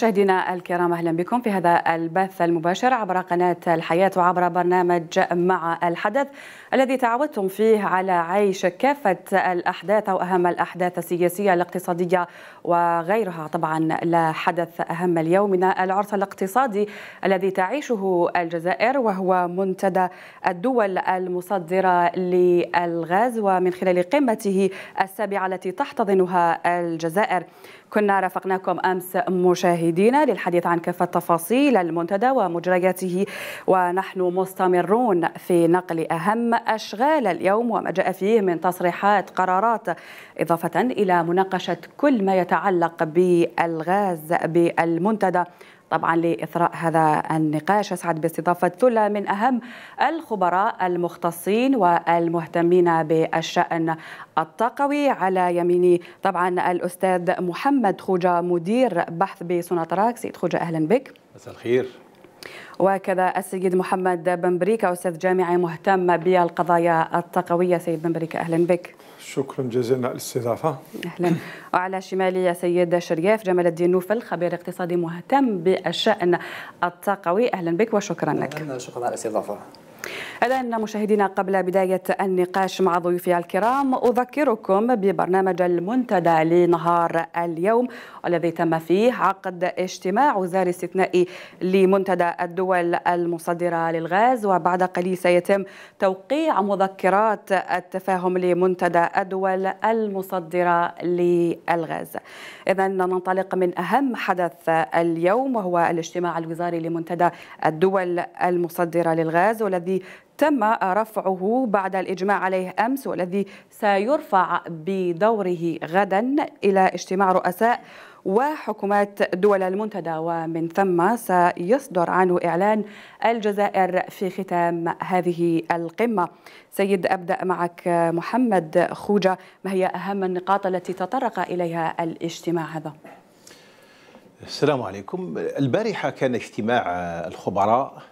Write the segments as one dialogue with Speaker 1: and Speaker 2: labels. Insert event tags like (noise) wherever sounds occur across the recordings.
Speaker 1: مشاهدينا الكرام اهلا بكم في هذا البث المباشر عبر قناه الحياه وعبر برنامج مع الحدث الذي تعودتم فيه على عيش كافه الاحداث او اهم الاحداث السياسيه الاقتصاديه وغيرها طبعا لا حدث اهم اليوم من العرس الاقتصادي الذي تعيشه الجزائر وهو منتدى الدول المصدره للغاز ومن خلال قمته السابعه التي تحتضنها الجزائر كنا رافقناكم أمس مشاهدينا للحديث عن كافة تفاصيل المنتدى ومجرياته ونحن مستمرون في نقل أهم أشغال اليوم وما جاء فيه من تصريحات قرارات إضافة إلى مناقشة كل ما يتعلق بالغاز بالمنتدى طبعا لإثراء هذا النقاش أسعد باستضافة ثلة من أهم الخبراء المختصين والمهتمين بالشأن الطاقوي على يميني طبعا الأستاذ محمد خوجة مدير بحث بسوناتراك سيد خوجة أهلا بك مساء الخير وكذا السيد محمد بن أستاذ جامعي مهتم بالقضايا الطاقويه سيد بن أهلا بك
Speaker 2: شكرا جزيلا للاستضافه
Speaker 1: اهلا وعلى شمالي سيد شرياف جمال الدين نوفل خبير اقتصادي مهتم بالشان الطاقوي اهلا بك وشكرا لك
Speaker 3: شكرا على الاستضافه
Speaker 1: الآن مشاهدينا قبل بداية النقاش مع ضيوفي الكرام أذكركم ببرنامج المنتدى لنهار اليوم والذي تم فيه عقد اجتماع وزاري استثنائي لمنتدى الدول المصدرة للغاز وبعد قليل سيتم توقيع مذكرات التفاهم لمنتدى الدول المصدرة للغاز إذا ننطلق من أهم حدث اليوم وهو الاجتماع الوزاري لمنتدى الدول المصدرة للغاز والذي الذي تم رفعه بعد الإجماع عليه أمس والذي سيرفع بدوره غدا إلى اجتماع رؤساء وحكومات دول المنتدى ومن ثم سيصدر عنه إعلان الجزائر في ختام هذه القمة سيد أبدأ معك محمد خوجة ما هي أهم النقاط التي تطرق إليها الاجتماع هذا؟
Speaker 4: السلام عليكم البارحة كان اجتماع الخبراء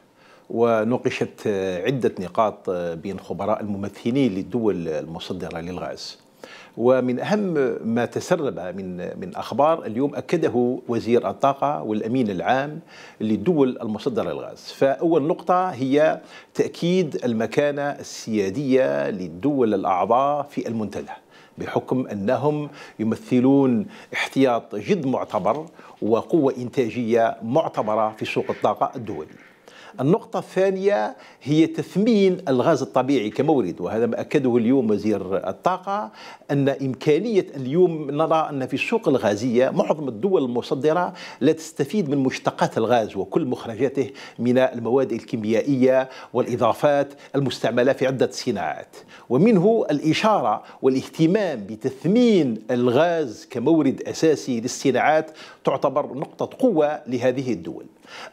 Speaker 4: ونقشت عدة نقاط بين خبراء الممثلين للدول المصدرة للغاز ومن أهم ما تسرب من من أخبار اليوم أكده وزير الطاقة والأمين العام للدول المصدرة للغاز فأول نقطة هي تأكيد المكانة السيادية للدول الأعضاء في المنتدى بحكم انهم يمثلون احتياط جد معتبر وقوه انتاجيه معتبره في سوق الطاقه الدولي. النقطة الثانية هي تثمين الغاز الطبيعي كمورد وهذا ما أكده اليوم وزير الطاقة أن إمكانية اليوم نرى أن في السوق الغازية معظم الدول المصدرة لا تستفيد من مشتقات الغاز وكل مخرجاته من المواد الكيميائية والإضافات المستعملة في عدة صناعات ومنه الإشارة والاهتمام بتثمين الغاز كمورد أساسي للصناعات تعتبر نقطة قوة لهذه الدول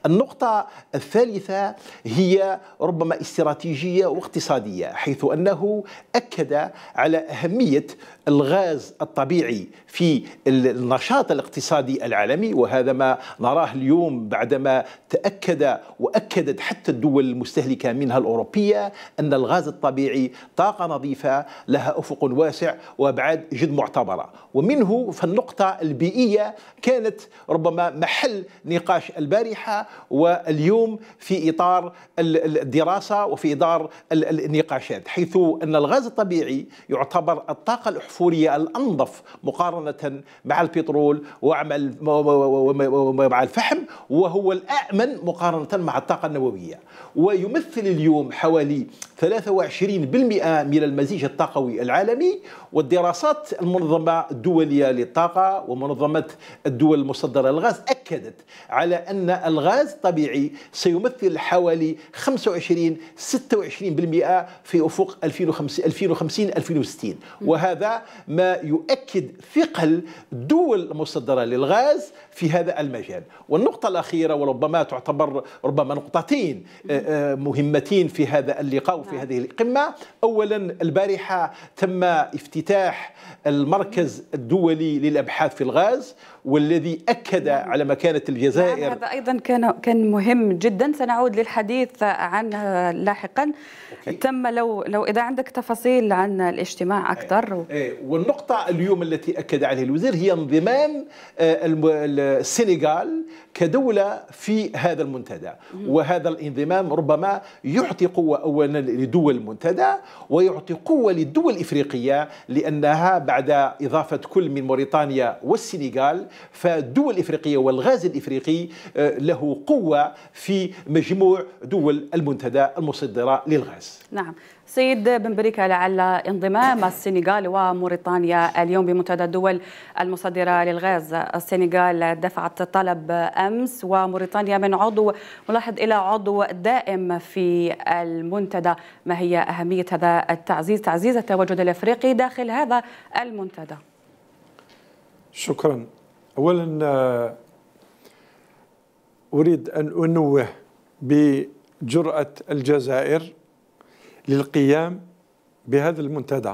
Speaker 4: النقطة الثالثة هي ربما استراتيجية واقتصادية حيث أنه أكد على أهمية الغاز الطبيعي في النشاط الاقتصادي العالمي وهذا ما نراه اليوم بعدما تأكد وأكدت حتى الدول المستهلكة منها الأوروبية أن الغاز الطبيعي طاقة نظيفة لها أفق واسع وأبعاد جد معتبرة ومنه فالنقطة البيئية كانت ربما محل نقاش البارحة واليوم في إطار الدراسة وفي إطار النقاشات حيث أن الغاز الطبيعي يعتبر الطاقة الأحفورية الفوسفورية الأنظف مقارنة مع البترول ومع الفحم وهو الأأمن مقارنة مع الطاقة النووية ويمثل اليوم حوالي 23% من المزيج الطاقوي العالمي والدراسات المنظمة الدولية للطاقة ومنظمة الدول المصدرة للغاز أكدت على أن الغاز الطبيعي سيمثل حوالي 25 26% في أفق 2050 2060 وهذا ما يؤكد ثقل الدول المصدرة للغاز في هذا المجال والنقطة الأخيرة وربما تعتبر ربما نقطتين آه، آه، مهمتين في هذا اللقاء وفي نعم. هذه القمة أولا البارحة تم افتتاح المركز الدولي للأبحاث في الغاز والذي أكد على مكانة الجزائر نعم
Speaker 1: هذا أيضا كان كان مهم جدا سنعود للحديث عنه لاحقا أوكي. تم لو لو إذا عندك تفاصيل عن الاجتماع أكثر
Speaker 4: أي. أي. والنقطة اليوم التي أكد عليها الوزير هي انضمام آه، السنغال كدولة في هذا المنتدى وهذا الانضمام ربما يعطي قوة أولا لدول المنتدى ويعطي قوة للدول الإفريقية لأنها بعد إضافة كل من موريتانيا والسنغال فالدول الإفريقية والغاز الإفريقي آه، له قوة في مجموع دول المنتدى المصدرة للغاز
Speaker 1: نعم سيد بن لعل انضمام السنغال وموريتانيا اليوم بمنتدى الدول المصدرة للغاز السنغال دفعت طلب أمس وموريتانيا من عضو ملاحظ إلى عضو دائم في المنتدى ما هي أهمية هذا التعزيز تعزيز التواجد الأفريقي داخل هذا المنتدى
Speaker 2: شكرا أولا أريد أن أنوه بجرأة الجزائر للقيام بهذا المنتدى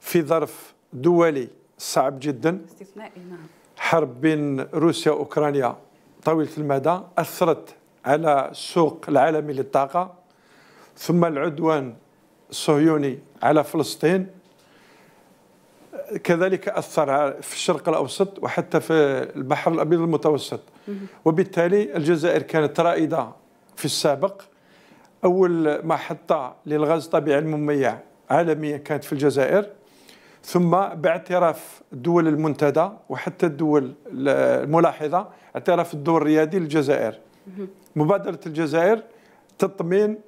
Speaker 2: في ظرف دولي صعب جدا
Speaker 1: استثنائي نعم
Speaker 2: حرب بين روسيا واوكرانيا طويله المدى اثرت على السوق العالمي للطاقه ثم العدوان الصهيوني على فلسطين كذلك اثر في الشرق الاوسط وحتى في البحر الابيض المتوسط وبالتالي الجزائر كانت رائده في السابق أول محطة للغاز الطبيعي المميع عالميا كانت في الجزائر ثم باعتراف الدول المنتدى وحتى الدول الملاحظة اعتراف الدور الريادي للجزائر مبادرة الجزائر تطمين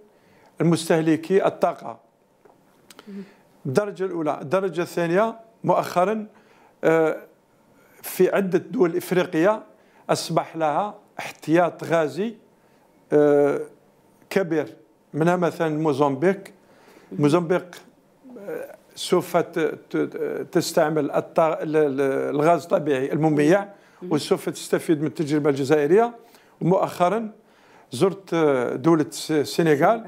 Speaker 2: المستهلكي الطاقة الدرجة الأولى الدرجة الثانية مؤخرا آه، في عدة دول إفريقية أصبح لها احتياط غازي آه، كبير منها مثلا موزمبيق موزمبيق آه، سوف تستعمل الغاز الطبيعي المميع وسوف تستفيد من التجربه الجزائريه ومؤخرا زرت آه، دوله السنغال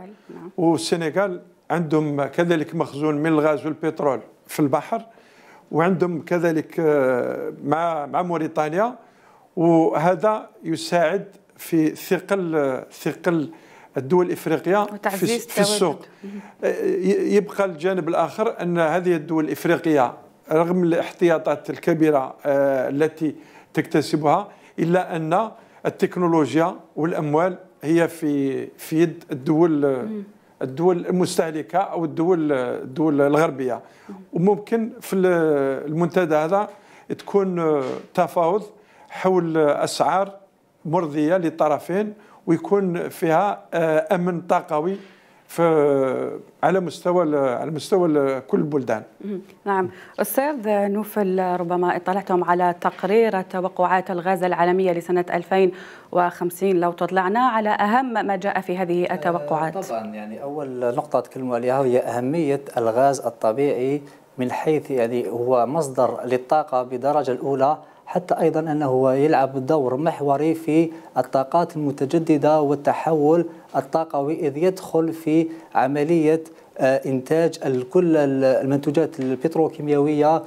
Speaker 2: والسنغال نعم. عندهم كذلك مخزون من الغاز والبترول في البحر وعندهم كذلك آه، مع مع موريتانيا وهذا يساعد في ثقل ثقل الدول الإفريقية في, في السوق أه، يبقى الجانب الآخر أن هذه الدول الإفريقية رغم الاحتياطات الكبيرة أه، التي تكتسبها إلا أن التكنولوجيا والأموال هي في في يد الدول أه، الدول المستهلكة أو الدول الدول الغربية وممكن في المنتدى هذا تكون تفاوض حول أسعار مرضية للطرفين ويكون فيها آه، امن طاقوي في على مستوى على مستوى كل البلدان.
Speaker 1: نعم، استاذ نوفل ربما اطلعتم على تقرير توقعات الغاز العالميه لسنه 2050 لو تطلعنا على اهم ما جاء في هذه آه، التوقعات. طبعا يعني اول
Speaker 3: نقطه تكلموا عليها هي اهميه الغاز الطبيعي من حيث يعني هو مصدر للطاقه بدرجه الاولى حتى أيضا أنه يلعب دور محوري في الطاقات المتجددة والتحول الطاقوي إذ يدخل في عملية آه، إنتاج كل المنتوجات البتروكيماوية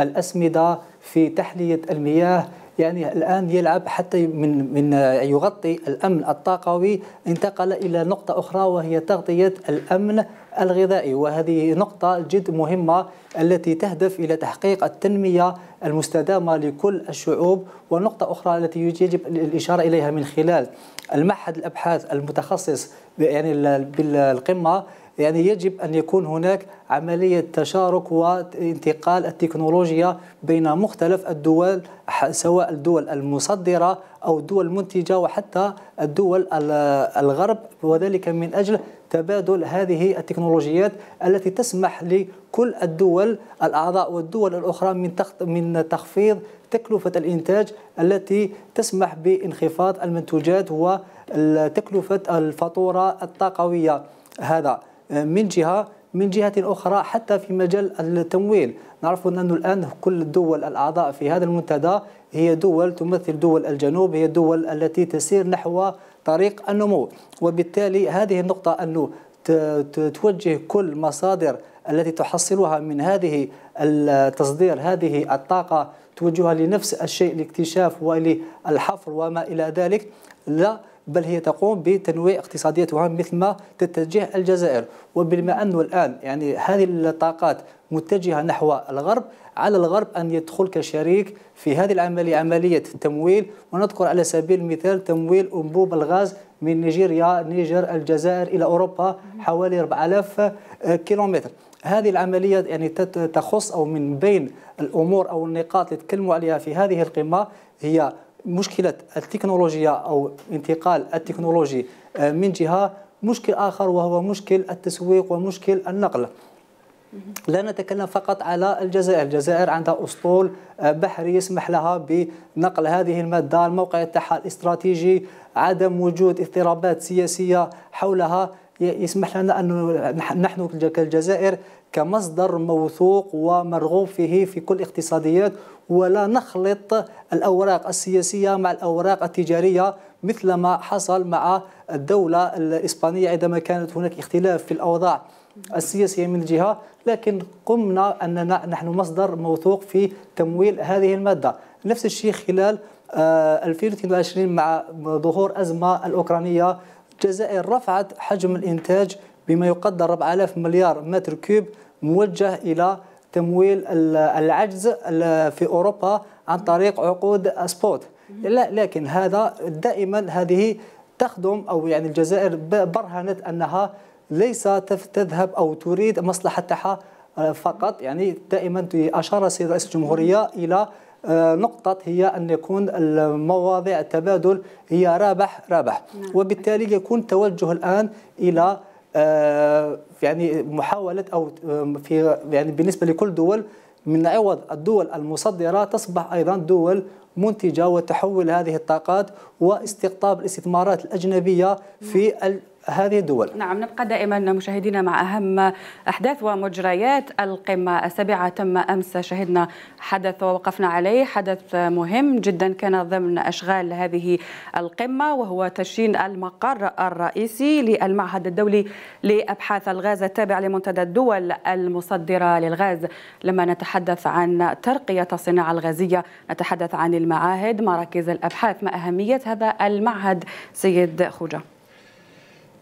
Speaker 3: الأسمدة في تحلية المياه يعني الان يلعب حتى من من يغطي الامن الطاقوي انتقل الى نقطه اخرى وهي تغطيه الامن الغذائي وهذه نقطة جد مهمة التي تهدف إلى تحقيق التنمية المستدامة لكل الشعوب ونقطة أخرى التي يجب الإشارة إليها من خلال المعهد الأبحاث المتخصص يعني بالقمة يعني يجب أن يكون هناك عملية تشارك وانتقال التكنولوجيا بين مختلف الدول سواء الدول المصدرة أو الدول المنتجة وحتى الدول الغرب وذلك من أجل تبادل هذه التكنولوجيات التي تسمح لكل الدول الأعضاء والدول الأخرى من من تخفيض تكلفة الإنتاج التي تسمح بانخفاض المنتوجات وتكلفة الفاتورة الطاقوية هذا من جهه من جهة أخرى حتى في مجال التمويل نعرف أنه الآن كل الدول الأعضاء في هذا المنتدى هي دول تمثل دول الجنوب هي الدول التي تسير نحو طريق النمو وبالتالي هذه النقطة أنه توجه كل مصادر التي تحصلها من هذه التصدير هذه الطاقة توجهها لنفس الشيء لاكتشاف وللحفر وما إلى ذلك لا بل هي تقوم بتنويع اقتصاديتها مثل ما تتجه الجزائر وبما أنه الآن يعني هذه الطاقات متجهة نحو الغرب على الغرب أن يدخل كشريك في هذه العملية عملية التمويل ونذكر على سبيل المثال تمويل أنبوب الغاز من نيجيريا نيجر الجزائر إلى أوروبا حوالي 4000 كيلومتر هذه العملية يعني تخص أو من بين الأمور أو النقاط اللي تكلموا عليها في هذه القمة هي مشكله التكنولوجيا او انتقال التكنولوجي آه، من جهه مشكل اخر وهو مشكل التسويق ومشكل النقل لا نتكلم فقط على الجزائر الجزائر عندها أسطول آه، بحري يسمح لها بنقل هذه المادة الموقع تاعها الاستراتيجي عدم وجود اضطرابات سياسية حولها يسمح لنا أن نحن كالجزائر كمصدر موثوق ومرغوب فيه في كل اقتصاديات ولا نخلط الأوراق السياسية مع الأوراق التجارية مثل ما حصل مع الدولة الإسبانية عندما كانت هناك اختلاف في الأوضاع السياسية من جهة لكن قمنا أننا نحن مصدر موثوق في تمويل هذه المادة نفس الشيء خلال 2022 آه، مع ظهور أزمة الأوكرانية الجزائر رفعت حجم الإنتاج بما يقدر 4000 مليار متر كوب موجه إلى تمويل العجز في أوروبا عن طريق عقود سبوت لا لكن هذا دائما هذه تخدم أو يعني الجزائر برهنت أنها ليس تذهب أو تريد مصلحتها آه، فقط يعني دائما أشار السيد رئيس الجمهورية إلى آه، نقطة هي أن يكون المواضيع التبادل هي رابح رابح نعم. وبالتالي يكون توجه الآن إلى آه، يعني محاولة أو في يعني بالنسبة لكل دول من عوض الدول المصدرة تصبح أيضا دول منتجة وتحول هذه الطاقات واستقطاب الاستثمارات الأجنبية في هذه الدول
Speaker 1: نعم نبقى دائما مشاهدينا مع أهم أحداث ومجريات القمة السابعة تم أمس شهدنا حدث ووقفنا عليه حدث مهم جدا كان ضمن أشغال هذه القمة وهو تشين المقر الرئيسي للمعهد الدولي لأبحاث الغاز التابع لمنتدى الدول المصدرة للغاز لما نتحدث عن ترقية الصناعة الغازية نتحدث عن المعاهد مراكز الأبحاث ما أهمية هذا المعهد سيد خوجة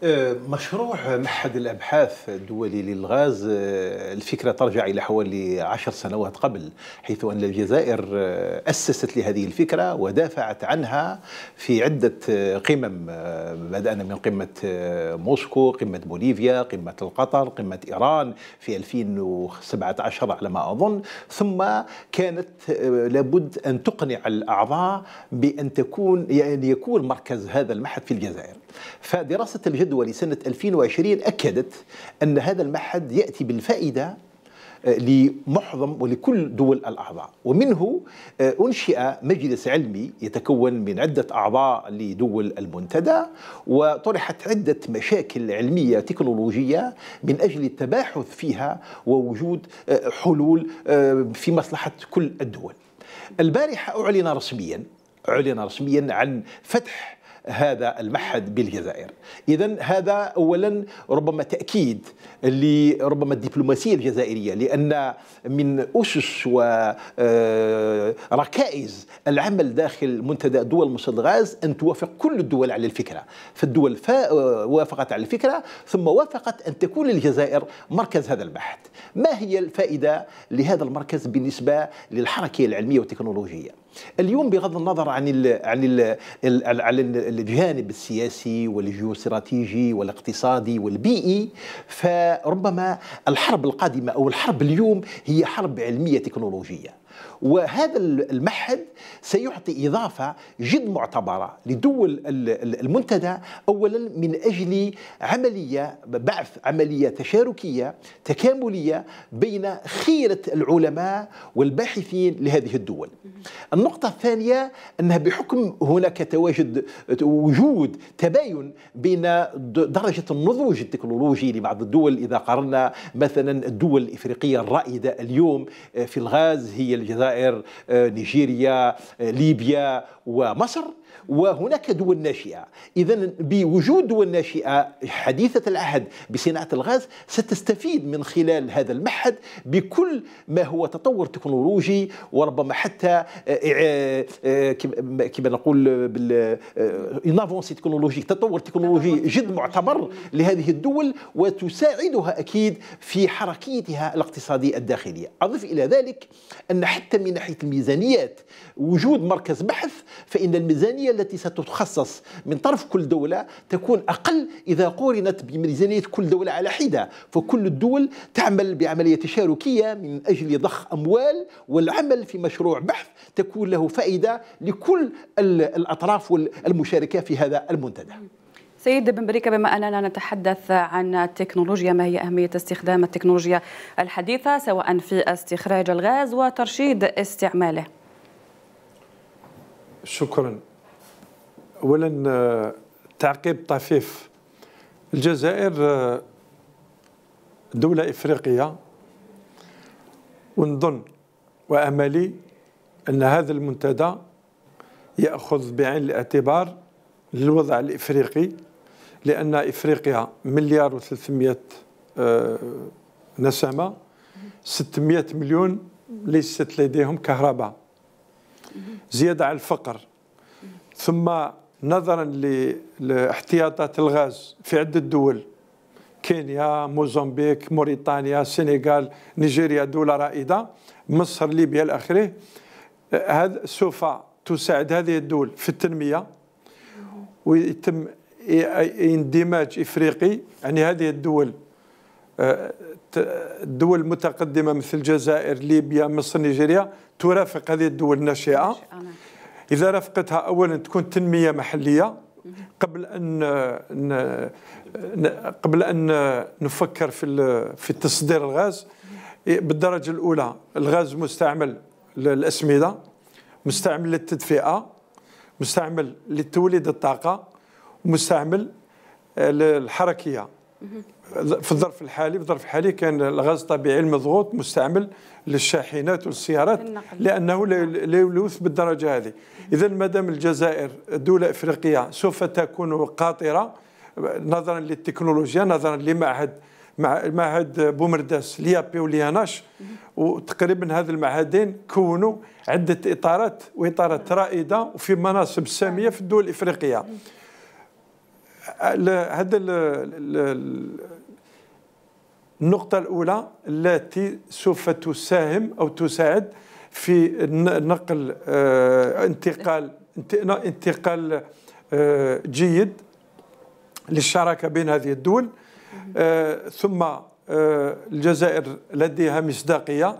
Speaker 4: آه، مشروع معهد الابحاث الدولي للغاز آه، الفكره ترجع الى حوالي عشر سنوات قبل حيث ان الجزائر آه، اسست لهذه الفكره ودافعت عنها في عده قمم بدانا من قمه موسكو، قمه بوليفيا، قمه القطر، قمه ايران في 2017 على ما اظن، ثم كانت لابد ان تقنع الاعضاء بان تكون يعني يكون مركز هذا المعهد في الجزائر. فدراسة الجدوى لسنة 2020 أكدت أن هذا المعهد يأتي بالفائدة آه، لمعظم ولكل دول الأعضاء ومنه آه، أنشئ مجلس علمي يتكون من عدة أعضاء لدول المنتدى وطرحت عدة مشاكل علمية تكنولوجية من أجل التباحث فيها ووجود آه، حلول في مصلحة كل الدول البارحة أعلن رسميا أعلن رسميا عن فتح هذا المعهد بالجزائر إذا هذا أولا ربما تأكيد لربما الدبلوماسية الجزائرية لأن من أسس وركائز آه، العمل داخل منتدى دول الغاز أن توافق كل الدول على الفكرة فالدول آه، وافقت على الفكرة ثم وافقت أن تكون الجزائر مركز هذا البحث ما هي الفائدة لهذا المركز بالنسبة للحركة العلمية والتكنولوجية اليوم بغض النظر عن الـ عن الـ الـ الجانب السياسي والجيوستراتيجي والاقتصادي والبيئي فربما الحرب القادمه او الحرب اليوم هي حرب علميه تكنولوجيه وهذا المعهد سيعطي إضافة جد معتبرة لدول المنتدى أولا من أجل عملية بعث عملية تشاركية تكاملية بين خيرة العلماء والباحثين لهذه الدول النقطة الثانية أنها بحكم هناك تواجد وجود تباين بين درجة النضوج التكنولوجي لبعض الدول إذا قارنا مثلا الدول الإفريقية الرائدة اليوم آه، في الغاز هي الجزائر آه، نيجيريا آه، ليبيا ومصر وهناك دول ناشئة إذا بوجود دول ناشئة حديثة العهد بصناعة الغاز ستستفيد من خلال هذا المعهد بكل ما هو تطور تكنولوجي وربما حتى آه، آه، آه، كما نقول بالانافونسي تكنولوجيك تطور تكنولوجي جد معتبر لهذه الدول وتساعدها أكيد في حركيتها الاقتصادية الداخلية أضف إلى ذلك أن حتى من ناحية الميزانيات وجود مركز بحث فإن الميزانية الميزانيه التي ستتخصص من طرف كل دولة تكون أقل إذا قورنت بميزانية كل دولة على حدة فكل الدول تعمل بعملية تشاركية من أجل ضخ أموال والعمل في مشروع بحث تكون له فائدة لكل الأطراف المشاركة في هذا المنتدى
Speaker 1: سيد بن بريكة بما أننا نتحدث عن التكنولوجيا ما هي أهمية استخدام التكنولوجيا الحديثة سواء في استخراج الغاز وترشيد استعماله
Speaker 2: شكرا اولا آه، تعقيب طفيف الجزائر آه، دولة إفريقية ونظن وأملي أن هذا المنتدى يأخذ بعين الاعتبار الوضع الإفريقي لأن إفريقيا مليار و300 آه، نسمة 600 مليون ليست لديهم كهرباء زيادة على الفقر ثم نظرا لاحتياطات الغاز في عدة دول كينيا موزمبيق موريتانيا السنغال نيجيريا دولة رائدة مصر ليبيا إلى آخره هذا سوف تساعد هذه الدول في التنمية ويتم اندماج إفريقي يعني هذه الدول الدول آه، المتقدمة مثل الجزائر ليبيا مصر نيجيريا ترافق هذه الدول الناشئة إذا رافقتها أولا تكون تنمية محلية قبل أن قبل أن نفكر في في تصدير الغاز بالدرجة الأولى الغاز مستعمل للأسمدة مستعمل للتدفئة مستعمل لتوليد الطاقة ومستعمل الحركية آه، في الظرف الحالي في الظرف الحالي كان الغاز الطبيعي المضغوط مستعمل للشاحنات والسيارات لأنه نعم. لا يلوث بالدرجة هذه إذا دام الجزائر دولة إفريقية سوف تكون قاطرة نظرا للتكنولوجيا نظرا لمعهد معهد بومرداس ليابي ولياناش وتقريبا هذا المعهدين كونوا عدة إطارات وإطارات نعم. رائدة وفي مناصب سامية في الدول الإفريقية نعم. هذا النقطة الأولى التي سوف تساهم أو تساعد في نقل آه، انتقال انتقال آه، جيد للشراكة بين هذه الدول آه، ثم الجزائر لديها مصداقية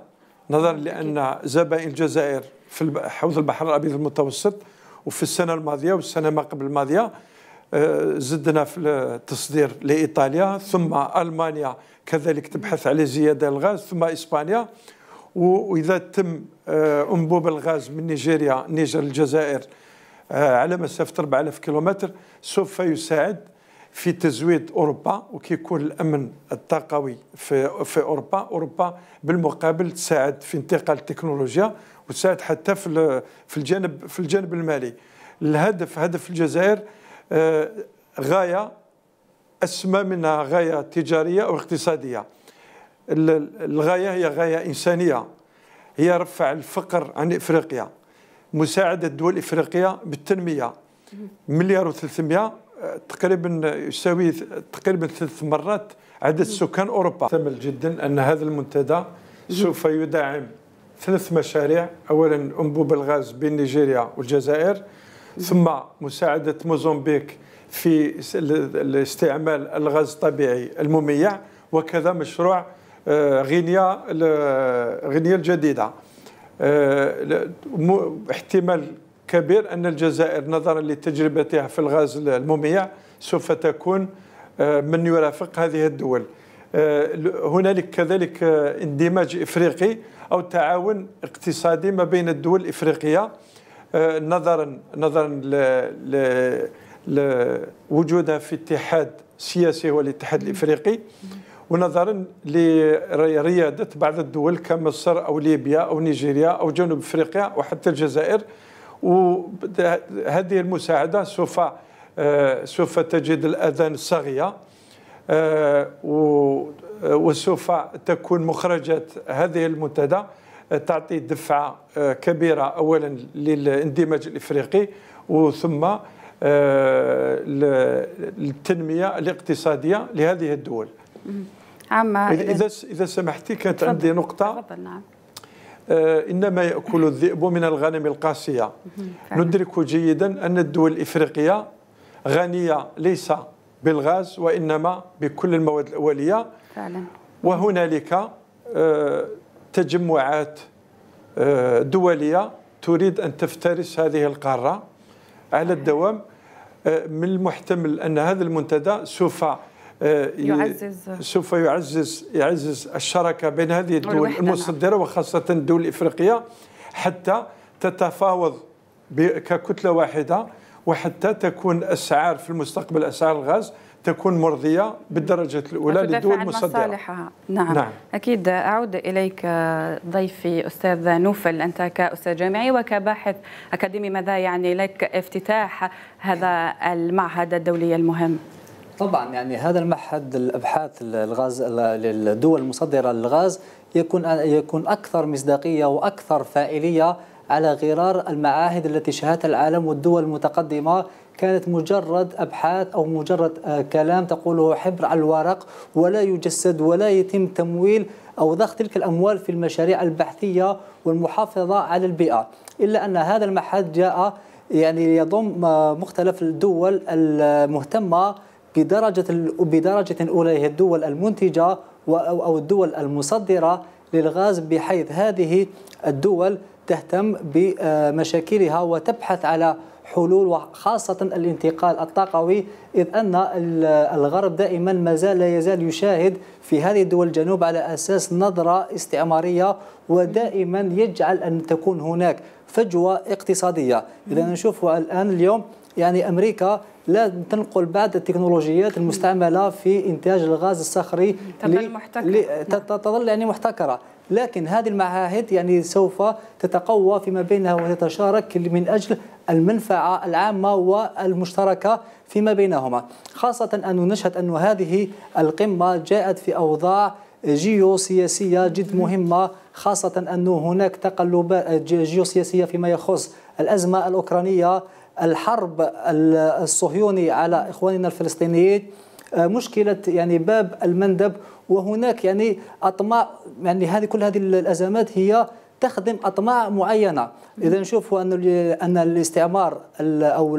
Speaker 2: نظرا نعم، لأن زبائن الجزائر في حوض البحر الأبيض المتوسط وفي السنة الماضية والسنة ما قبل الماضية آه، زدنا في التصدير لإيطاليا ثم ألمانيا كذلك تبحث على زيادة الغاز ثم إسبانيا وإذا تم آه، أنبوب الغاز من نيجيريا نيجر الجزائر آه، على مسافة 4000 كيلومتر سوف يساعد في تزويد أوروبا وكيكون الأمن الطاقوي في, في أوروبا أوروبا بالمقابل تساعد في انتقال التكنولوجيا وتساعد حتى في الجانب في الجانب المالي الهدف هدف الجزائر آه، غايه اسمى منها غايه تجاريه او اقتصاديه الغايه هي غايه انسانيه هي رفع الفقر عن افريقيا مساعده الدول الافريقيه بالتنميه مليار و300 آه، تقريبا يساوي تقريبا ثلاث مرات عدد سكان اوروبا تمل جدا ان هذا المنتدى سوف يدعم ثلاث مشاريع اولا انبوب الغاز بين نيجيريا والجزائر ثم مساعدة موزمبيق في استعمال الغاز الطبيعي المميع وكذا مشروع آه، غينيا غينيا الجديدة آه، احتمال كبير أن الجزائر نظرا لتجربتها في الغاز المميع سوف تكون آه، من يرافق هذه الدول هنالك كذلك اندماج إفريقي أو تعاون اقتصادي ما بين الدول الإفريقية آه، نظرا نظرا لوجودها في اتحاد سياسي هو الاتحاد الافريقي ونظرا لرياده بعض الدول كمصر او ليبيا او نيجيريا او جنوب افريقيا وحتى الجزائر وهذه المساعده سوف آه، سوف تجد الاذان الصاغيه آه، وسوف تكون مخرجات هذه المنتدى تعطي دفعه آه، كبيره اولا للاندماج الافريقي وثم التنميه آه، الاقتصاديه لهذه الدول
Speaker 1: اذا
Speaker 2: اذا سمحتي كانت عندي نقطه نعم آه، انما ياكل (laughs) الذئب من الغنم القاسيه ندرك جيدا ان الدول الافريقيه غنيه ليس بالغاز وانما بكل المواد الاوليه فعلا وهنالك تجمعات آه، دولية تريد أن تفترس هذه القارة على الدوام آه، من المحتمل أن هذا المنتدى سوف آه، يعزز سوف يعزز يعزز الشراكة بين هذه الدول نعم. المصدرة وخاصة الدول الإفريقية حتى تتفاوض ككتلة واحدة وحتى تكون أسعار في المستقبل أسعار الغاز تكون مرضية بالدرجة الأولى للدول المصدرة مصالحها
Speaker 1: نعم. نعم أكيد أعود إليك ضيفي أستاذ نوفل أنت كأستاذ جامعي وكباحث أكاديمي ماذا يعني لك افتتاح هذا المعهد الدولي المهم؟ طبعا يعني هذا
Speaker 3: المعهد الابحاث الغاز للدول المصدره للغاز يكون يكون اكثر مصداقيه واكثر فاعليه على غرار المعاهد التي شهدتها العالم والدول المتقدمه كانت مجرد أبحاث أو مجرد آه، كلام تقوله حبر على الورق ولا يجسد ولا يتم تمويل أو ضخ تلك الأموال في المشاريع البحثية والمحافظة على البيئة إلا أن هذا المعهد جاء يعني يضم آه، مختلف الدول المهتمة بدرجة بدرجة أولى هي الدول المنتجة أو الدول المصدرة للغاز بحيث هذه الدول تهتم بمشاكلها وتبحث على حلول وخاصة الانتقال الطاقوي إذ أن الغرب دائما ما زال لا يزال يشاهد في هذه الدول الجنوب على أساس نظرة استعمارية ودائما يجعل أن تكون هناك فجوة اقتصادية إذا نشوف الآن اليوم يعني أمريكا لا تنقل بعض التكنولوجيات المستعمله في انتاج الغاز الصخري تظل محتكره تظل يعني محتكره لكن هذه المعاهد يعني سوف تتقوى فيما بينها وتتشارك من اجل المنفعه العامه والمشتركه فيما بينهما خاصه ان نشهد ان هذه القمه جاءت في اوضاع جيوسياسيه جد مهمه خاصه انه هناك تقلبات جيوسياسيه فيما يخص الازمه الاوكرانيه الحرب الصهيوني على إخواننا الفلسطينيين آه، مشكلة يعني باب المندب وهناك يعني أطماع يعني هذه كل هذه الأزمات هي تخدم اطماع معينه اذا نشوفوا ان ان الاستعمار او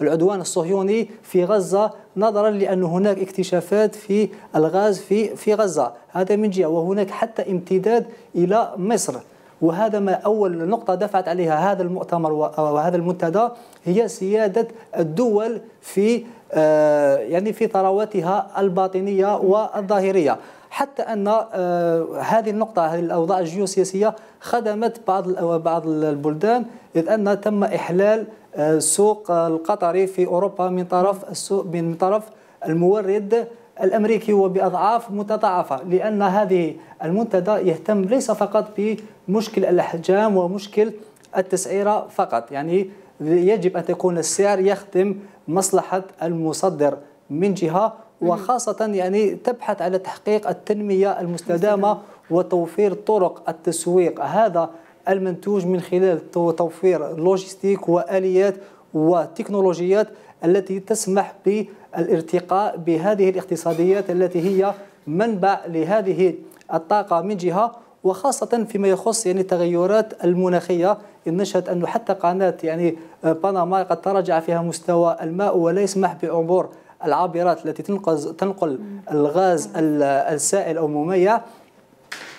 Speaker 3: العدوان الصهيوني في غزه نظرا لان هناك اكتشافات في الغاز في في غزه هذا من جهه وهناك حتى امتداد الى مصر وهذا ما أول نقطة دفعت عليها هذا المؤتمر آه، وهذا المنتدى هي سيادة الدول في آه، يعني في ثرواتها الباطنية والظاهرية حتى ان آه، هذه النقطه هذه الاوضاع الجيوسياسيه خدمت بعض بعض البلدان اذ ان تم احلال السوق القطري في اوروبا من طرف السوق من طرف المورد الامريكي وباضعاف متضاعفه لان هذه المنتدى يهتم ليس فقط ب مشكل الأحجام ومشكل التسعيرة فقط يعني يجب أن تكون السعر يخدم مصلحة المصدر من جهة وخاصة يعني تبحث على تحقيق التنمية المستدامة وتوفير طرق التسويق هذا المنتوج من خلال توفير لوجستيك وآليات وتكنولوجيات التي تسمح بالارتقاء بهذه الاقتصاديات التي هي منبع لهذه الطاقة من جهة وخاصة فيما يخص يعني التغيرات المناخية نشهد أنه حتى قناة يعني بنما آه، قد تراجع فيها مستوى الماء ولا يسمح بأمور العابرات التي تنقل تنقل الغاز السائل أو المميع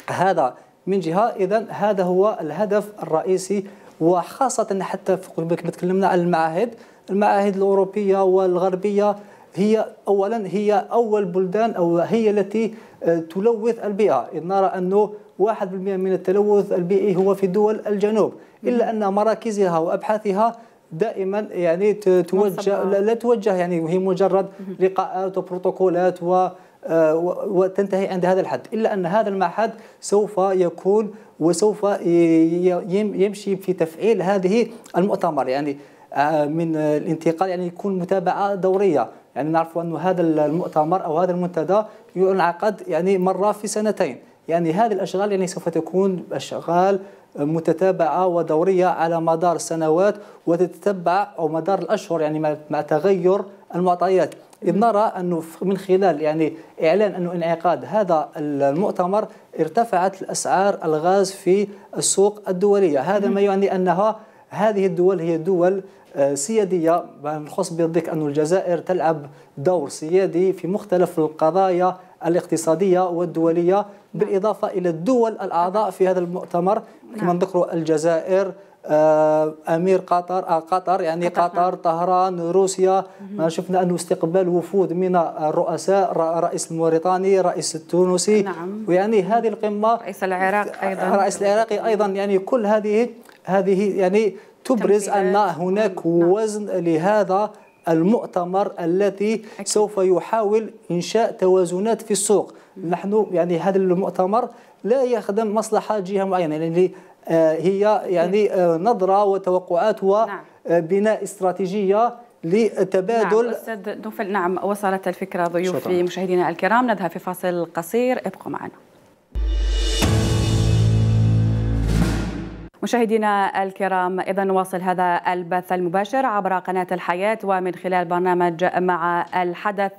Speaker 3: هذا من جهة إذا هذا هو الهدف الرئيسي وخاصة حتى ما تكلمنا عن المعاهد المعاهد الأوروبية والغربية هي أولا هي أول بلدان أو هي التي آه، تلوث البيئة إذ نرى أنه 1% من التلوث البيئي هو في دول الجنوب إلا أن مراكزها وأبحاثها دائما يعني توجه لا توجه يعني هي مجرد لقاءات وبروتوكولات آه، و وتنتهي عند هذا الحد إلا أن هذا المعهد سوف يكون وسوف يمشي في تفعيل هذه المؤتمر يعني آه، من الانتقال يعني يكون متابعة دورية يعني نعرف أن هذا المؤتمر أو هذا المنتدى ينعقد يعني مرة في سنتين يعني هذه الأشغال يعني سوف تكون أشغال متتابعة ودورية على مدار السنوات وتتتبع أو مدار الأشهر يعني مع تغير المعطيات إذ نرى أنه من خلال يعني إعلان أنه انعقاد هذا المؤتمر ارتفعت الأسعار الغاز في السوق الدولية هذا ما يعني أنها هذه الدول هي دول آه، سيادية نخص بالذكر أن الجزائر تلعب دور سيادي في مختلف القضايا الاقتصادية والدولية نعم. بالإضافة إلى الدول الأعضاء في هذا المؤتمر كما نذكروا نعم. الجزائر آه، امير قطر آه، قطر يعني قطر نعم. طهران روسيا ما شفنا انه استقبال وفود من الرؤساء رئيس الموريتاني رئيس التونسي نعم. ويعني هذه القمه رئيس العراق ايضا رئيس العراقي ايضا يعني كل هذه هذه يعني تبرز ان هناك وزن لهذا المؤتمر الذي سوف يحاول إنشاء توازنات في السوق نحن يعني هذا المؤتمر لا يخدم مصلحة جهة معينة يعني آه، هي يعني آه، نظرة وتوقعات وبناء نعم. آه، استراتيجية لتبادل نعم
Speaker 1: أستاذ نوفل نعم وصلت الفكرة ضيوفي مشاهدينا الكرام نذهب في فاصل قصير ابقوا معنا مشاهدينا الكرام إذا نواصل هذا البث المباشر عبر قناة الحياة ومن خلال برنامج مع الحدث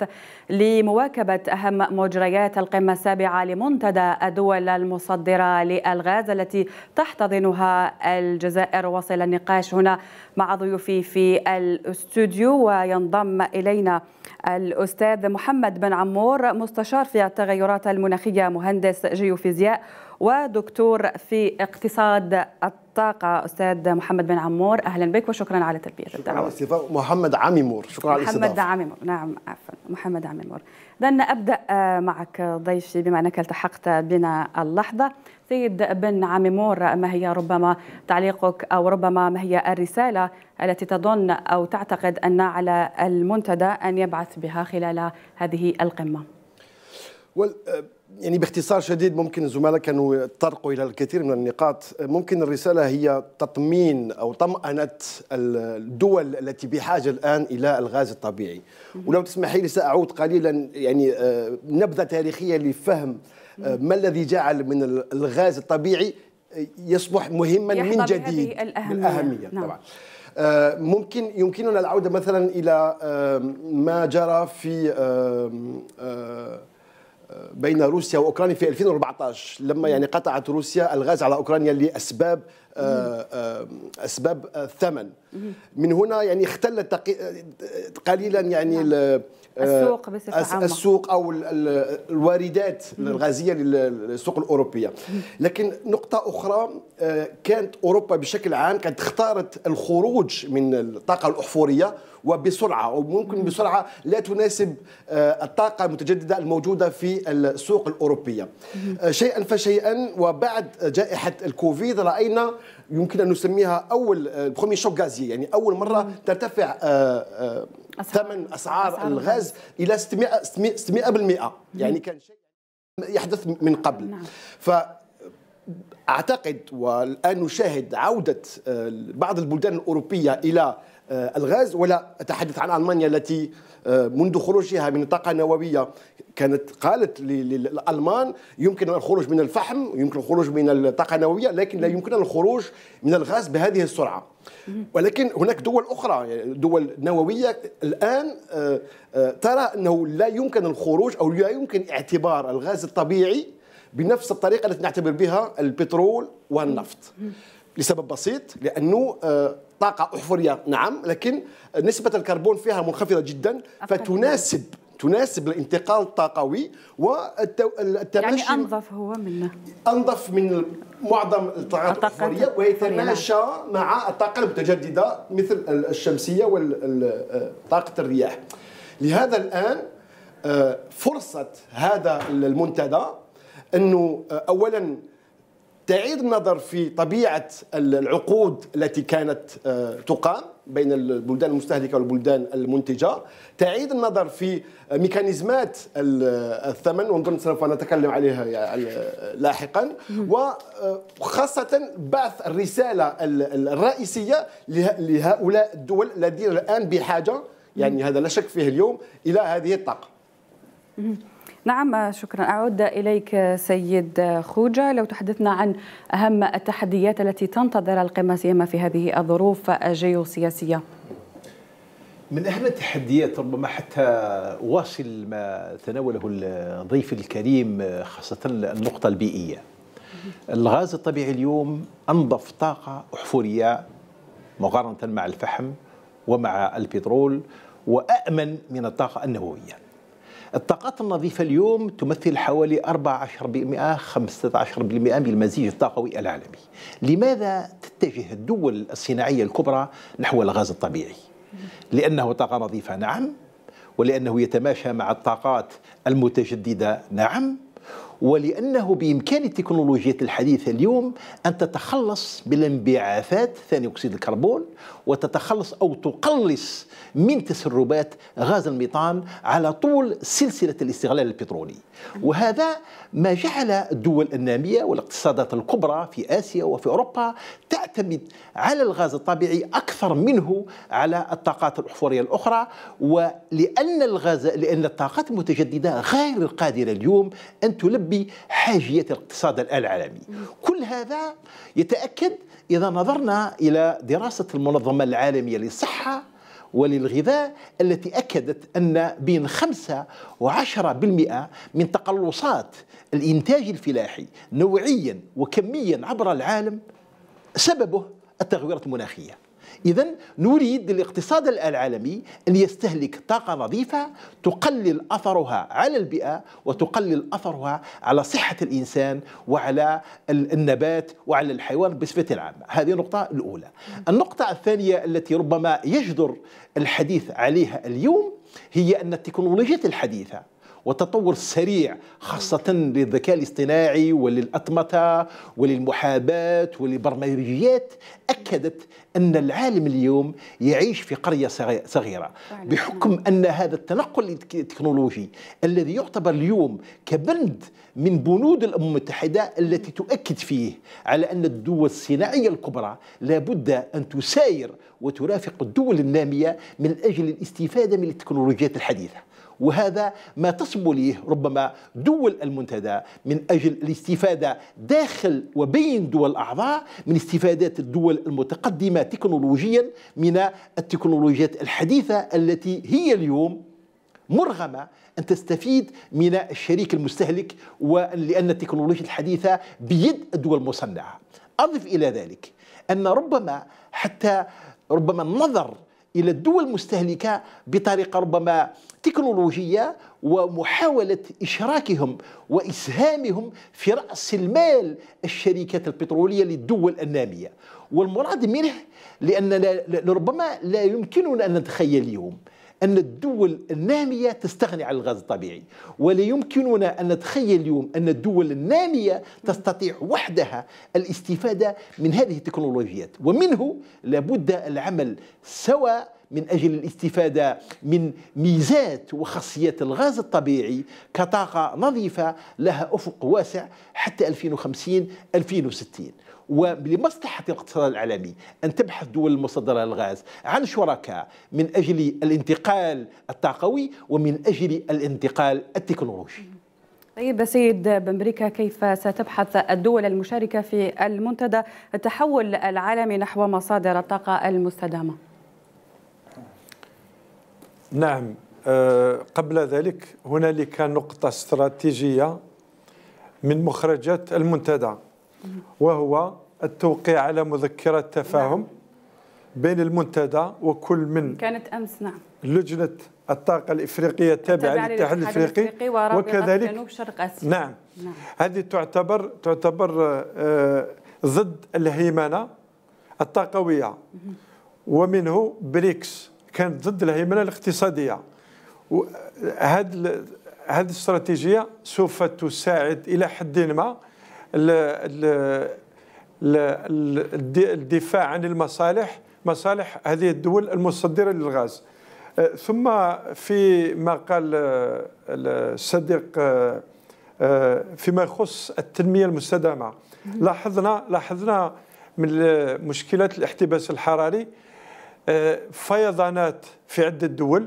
Speaker 1: لمواكبة أهم مجريات القمة السابعة لمنتدى الدول المصدرة للغاز التي تحتضنها الجزائر وصل النقاش هنا مع ضيوفي في الاستوديو وينضم إلينا الأستاذ محمد بن عمور مستشار في التغيرات المناخية مهندس جيوفيزياء ودكتور في اقتصاد الطاقة أستاذ محمد بن عمور أهلا بك وشكرا على تلبية الدعوة
Speaker 5: شكرا على محمد عميمور شكرا على الاستضافة محمد
Speaker 1: عميمور نعم عفوا محمد عميمور دعنا أبدأ آه، معك ضيفي بما أنك التحقت بنا اللحظة سيد بن عميمور ما هي ربما تعليقك أو ربما ما هي الرسالة التي تظن أو تعتقد أن على المنتدى أن يبعث بها خلال هذه القمة؟
Speaker 5: well, uh... آه، يعني باختصار شديد ممكن الزملاء كانوا يتطرقوا الى الكثير من النقاط ممكن الرساله هي تطمين او طمانه الدول التي بحاجه الان الى الغاز الطبيعي ولو تسمحي لي ساعود قليلا يعني آه، نبذه تاريخيه لفهم آه، ما الذي جعل من الغاز الطبيعي آه، يصبح مهما من جديد الأهمية, الأهمية نعم. طبعا ممكن يمكننا العوده مثلا الى ما جرى في بين روسيا واوكرانيا في 2014 لما يعني قطعت روسيا الغاز على اوكرانيا لاسباب آه، آه، اسباب الثمن آه، من هنا يعني اختلت قليلا يعني نعم. السوق بصفه عامه السوق او الواردات الغازيه للسوق الاوروبيه لكن نقطه اخرى كانت اوروبا بشكل عام كانت اختارت الخروج من الطاقه الاحفوريه وبسرعه وممكن بسرعه لا تناسب آه، الطاقه المتجدده الموجوده في السوق الاوروبيه. آه، شيئا فشيئا وبعد جائحه الكوفيد راينا يمكن ان نسميها اول برومي شوك غازي يعني اول مره ترتفع آه، ثمن أسعار, اسعار الغاز الى 600 600% يعني كان شيء يحدث من قبل نعم. ف اعتقد والان نشاهد عوده بعض البلدان الاوروبيه الى آه، الغاز ولا أتحدث عن ألمانيا التي آه، منذ خروجها من الطاقة النووية كانت قالت للألمان يمكن الخروج من الفحم يمكن الخروج من الطاقة النووية لكن لا يمكن الخروج من الغاز بهذه السرعة ولكن هناك دول أخرى يعني دول نووية الآن آه، ترى أنه لا يمكن الخروج أو لا يمكن اعتبار الغاز الطبيعي بنفس الطريقة التي نعتبر بها البترول والنفط لسبب بسيط لانه آه، طاقه احفوريه نعم لكن آه، نسبه الكربون فيها منخفضه جدا فتناسب تناسب الانتقال الطاقوي والتماشي يعني انظف هو منه انظف من معظم الطاقات الاحفوريه ويتماشى مع الطاقه المتجدده مثل الشمسيه وطاقه آه، الرياح لهذا الان فرصه هذا المنتدى انه اولا تعيد النظر في طبيعه العقود التي كانت آه، تقام بين البلدان المستهلكه والبلدان المنتجه، تعيد النظر في ميكانيزمات الثمن ونظن سوف نتكلم عليها لاحقا وخاصه آه، بعث الرساله الرئيسيه لهؤلاء الدول الذين الان بحاجه يعني هذا لا شك فيه اليوم الى هذه الطاقه.
Speaker 1: نعم آه، شكرا أعود إليك سيد خوجة لو تحدثنا عن أهم التحديات التي تنتظر القمة سيما في هذه الظروف الجيوسياسية
Speaker 4: من أهم التحديات ربما حتى واصل ما تناوله الضيف الكريم خاصة النقطة البيئية الغاز الطبيعي اليوم أنظف طاقة أحفورية مقارنة مع الفحم ومع البترول وأأمن من الطاقة النووية الطاقات النظيفة اليوم تمثل حوالي 14% 15% من المزيج الطاقوي العالمي لماذا تتجه الدول الصناعية الكبرى نحو الغاز الطبيعي؟ لأنه طاقة نظيفة نعم ولأنه يتماشى مع الطاقات المتجددة نعم ولأنه بإمكان التكنولوجيا الحديثة اليوم أن تتخلص من انبعاثات ثاني أكسيد الكربون وتتخلص أو تقلص من تسربات غاز الميثان على طول سلسلة الاستغلال البترولي وهذا ما جعل الدول النامية والاقتصادات الكبرى في آسيا وفي أوروبا تعتمد على الغاز الطبيعي أكثر منه على الطاقات الأحفورية الأخرى ولأن الغاز لأن الطاقات المتجددة غير القادرة اليوم أن تلبي تلبي حاجية الاقتصاد العالمي كل هذا يتأكد إذا نظرنا إلى دراسة المنظمة العالمية للصحة وللغذاء التي أكدت أن بين 5 و10% من تقلصات الإنتاج الفلاحي نوعيا وكميا عبر العالم سببه التغيرات المناخية إذا نريد الاقتصاد العالمي أن يستهلك طاقة نظيفة تقلل أثرها على البيئة وتقلل أثرها على صحة الإنسان وعلى النبات وعلى الحيوان بصفة عامة هذه النقطة الأولى النقطة الثانية التي ربما يجدر الحديث عليها اليوم هي أن التكنولوجيات الحديثة وتطور سريع خاصة للذكاء الاصطناعي وللأطمتة وللمحاباة وللبرمجيات أكدت أن العالم اليوم يعيش في قرية صغيرة بحكم أن هذا التنقل التكنولوجي الذي يعتبر اليوم كبند من بنود الأمم المتحدة التي تؤكد فيه على أن الدول الصناعية الكبرى لابد أن تساير وترافق الدول النامية من أجل الاستفادة من التكنولوجيات الحديثة وهذا ما تصب اليه ربما دول المنتدى من اجل الاستفاده داخل وبين دول الاعضاء من استفادات الدول المتقدمه تكنولوجيا من التكنولوجيات الحديثه التي هي اليوم مرغمه ان تستفيد من الشريك المستهلك ولان التكنولوجيا الحديثه بيد الدول المصنعه. اضف الى ذلك ان ربما حتى ربما النظر الى الدول المستهلكه بطريقه ربما التكنولوجية ومحاولة إشراكهم وإسهامهم في رأس المال الشركات البترولية للدول النامية والمراد منه لأننا لربما لا يمكننا أن نتخيل اليوم أن الدول النامية تستغني عن الغاز الطبيعي ولا يمكننا أن نتخيل اليوم أن الدول النامية تستطيع وحدها الاستفادة من هذه التكنولوجيات ومنه لابد العمل سواء من أجل الاستفادة من ميزات وخاصيات الغاز الطبيعي كطاقة نظيفة لها أفق واسع حتى 2050-2060 ولمصلحة الاقتصاد العالمي أن تبحث دول المصدرة للغاز عن شركاء من أجل الانتقال الطاقوي ومن أجل الانتقال التكنولوجي
Speaker 1: طيب سيد بامريكا كيف ستبحث الدول المشاركة في المنتدى التحول العالمي نحو مصادر الطاقة المستدامة؟
Speaker 2: نعم آه، قبل ذلك هنالك نقطة استراتيجية من مخرجات المنتدى وهو التوقيع على مذكرة تفاهم نعم. بين المنتدى وكل من
Speaker 1: كانت أمس نعم
Speaker 2: لجنة الطاقة الإفريقية التابعة للاتحاد الإفريقي, الإفريقي وكذلك جنوب
Speaker 1: شرق آسيا نعم.
Speaker 2: نعم هذه تعتبر تعتبر آه، آه، ضد الهيمنة الطاقوية ومنه بريكس كانت ضد الهيمنه الاقتصاديه وهذه هذه الاستراتيجيه سوف تساعد الى حد ما الدفاع عن المصالح مصالح هذه الدول المصدره للغاز ثم في ما قال الصديق فيما يخص التنميه المستدامه لاحظنا لاحظنا من مشكلات الاحتباس الحراري فيضانات في عدة دول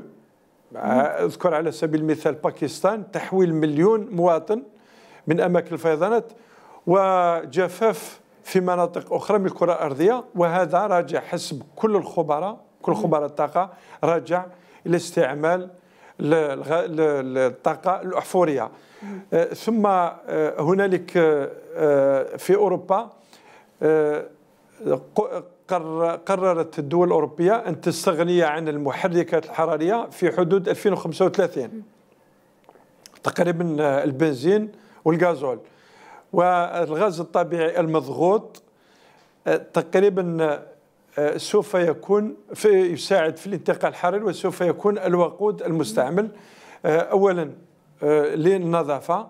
Speaker 2: أذكر على سبيل المثال باكستان تحويل مليون مواطن من أماكن الفيضانات وجفاف في مناطق أخرى من الكرة الأرضية وهذا راجع حسب كل الخبراء كل خبراء الطاقة راجع إلى استعمال الطاقة الأحفورية آه، ثم آه، هنالك آه، في أوروبا قررت الدول الأوروبية أن تستغني عن المحركات الحرارية في حدود 2035 تقريبا البنزين والغازول والغاز الطبيعي المضغوط آه، تقريبا آه، سوف يكون في يساعد في الانتقال الحراري وسوف يكون الوقود المستعمل آه، اولا للنظافه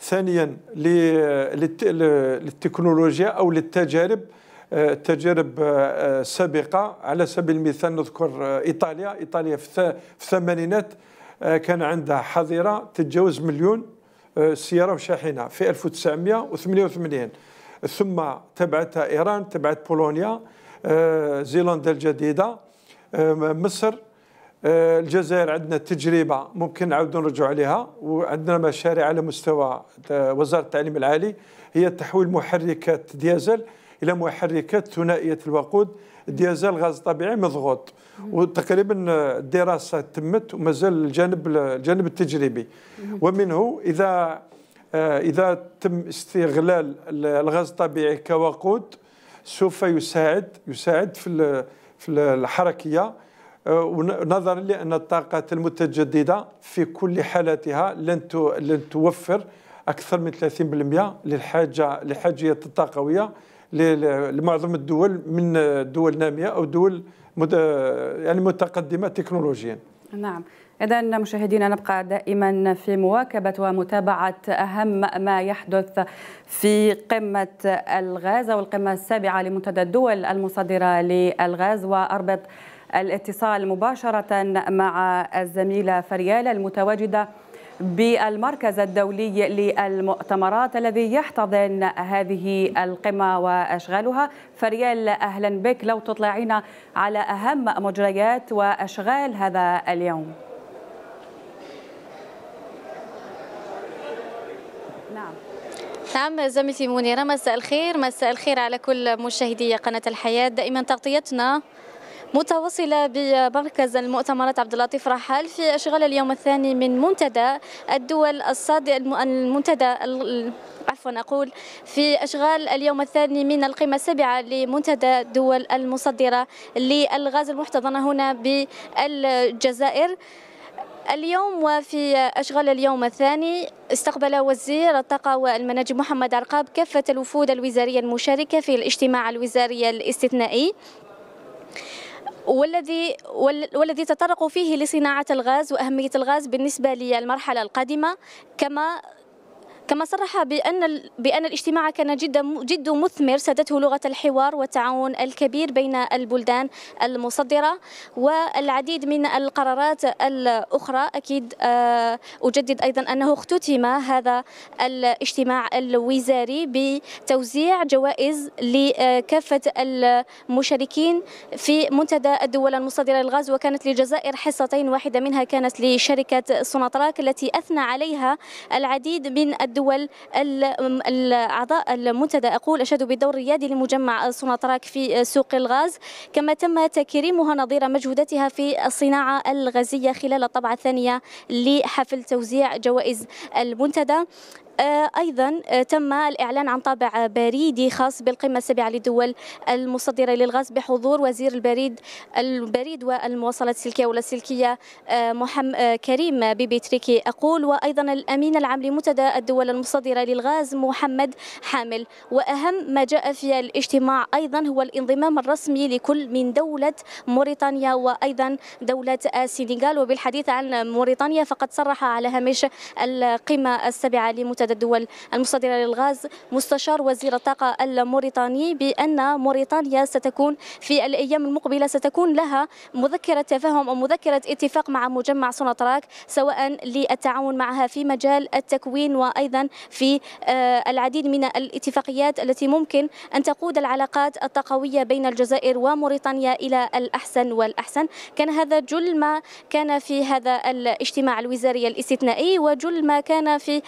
Speaker 2: ثانيا للتكنولوجيا او للتجارب آه، تجارب آه، آه، سابقة على سبيل المثال نذكر إيطاليا إيطاليا في الثمانينات كان عندها حظيرة تتجاوز مليون سيارة وشاحنة في 1988 ثم تبعتها إيران تبعت بولونيا زيلندا الجديدة مصر الجزائر عندنا تجربة ممكن نعاودوا نرجع عليها وعندنا مشاريع على مستوى وزارة التعليم العالي هي تحويل محركات ديزل الى محركات ثنائيه الوقود ديزل غاز طبيعي مضغوط وتقريبا الدراسه تمت ومازال الجانب الجانب التجريبي ومنه اذا آه، اذا تم استغلال الغاز الطبيعي كوقود سوف يساعد يساعد في في الحركيه آه، ونظرا لان الطاقات المتجدده في كل حالاتها لن لن توفر اكثر من 30% للحاجه لحاجيه الطاقويه لمعظم الدول من دول ناميه او دول يعني متقدمه تكنولوجيا
Speaker 1: نعم إذا مشاهدينا نبقى دائما في مواكبة ومتابعة أهم ما يحدث في قمة الغاز أو القمة السابعة لمنتدى الدول المصدرة للغاز وأربط الاتصال مباشرة مع الزميلة فريال المتواجدة بالمركز الدولي للمؤتمرات الذي يحتضن هذه القمة وأشغالها فريال أهلا بك لو تطلعينا على أهم مجريات
Speaker 6: وأشغال هذا اليوم نعم نعم زميلتي منيرة مساء الخير مساء الخير على كل مشاهدي قناة الحياة دائما تغطيتنا متواصلة بمركز المؤتمرات عبد اللطيف رحال في اشغال اليوم الثاني من منتدى الدول الصادق المنتدى عفوا أقول في أشغال اليوم الثاني من القمة السابعة لمنتدى الدول المصدرة للغاز المحتضنه هنا بالجزائر اليوم وفي أشغال اليوم الثاني استقبل وزير الطاقة والمناجم محمد عرقاب كافة الوفود الوزارية المشاركة في الاجتماع الوزاري الاستثنائي والذي والذي تطرق فيه لصناعه الغاز واهميه الغاز بالنسبه للمرحله القادمه كما كما صرح بأن بأن الاجتماع كان جدا جد مثمر سادته لغة الحوار والتعاون الكبير بين البلدان المصدرة والعديد من القرارات الأخرى أكيد آه، أجدد أيضا أنه اختتم هذا الاجتماع الوزاري بتوزيع جوائز لكافة المشاركين في منتدى الدول المصدرة للغاز وكانت للجزائر حصتين واحدة منها كانت لشركة سوناطراك التي أثنى عليها العديد من الدول الدول الأعضاء المنتدى أقول أشادوا بدور ريادي لمجمع سوناطراك في سوق الغاز كما تم تكريمها نظير مجهوداتها في الصناعة الغازية خلال الطبعة الثانية لحفل توزيع جوائز المنتدى آه، أيضا آه، تم الإعلان عن طابع بريدي خاص بالقمة السابعة للدول المصدرة للغاز بحضور وزير البريد البريد والمواصلات السلكية واللاسلكية آه، محمد كريم بيبي تريكي أقول وأيضا الأمين العام لمنتدى الدول المصدرة للغاز محمد حامل وأهم ما جاء في الاجتماع أيضا هو الانضمام الرسمي لكل من دولة موريتانيا وأيضا دولة السنغال وبالحديث عن موريتانيا فقد صرح على هامش القمة السابعة لمنتدى الدول المصدرة للغاز مستشار وزير الطاقة الموريتاني بأن موريتانيا ستكون في الأيام المقبلة ستكون لها مذكرة تفاهم أو مذكرة اتفاق مع مجمع سوناطراك سواء للتعاون معها في مجال التكوين وأيضا في آه، العديد من الاتفاقيات التي ممكن أن تقود العلاقات الطاقوية بين الجزائر وموريتانيا إلى الأحسن والأحسن كان هذا جل ما كان في هذا الاجتماع الوزاري الاستثنائي وجل ما كان في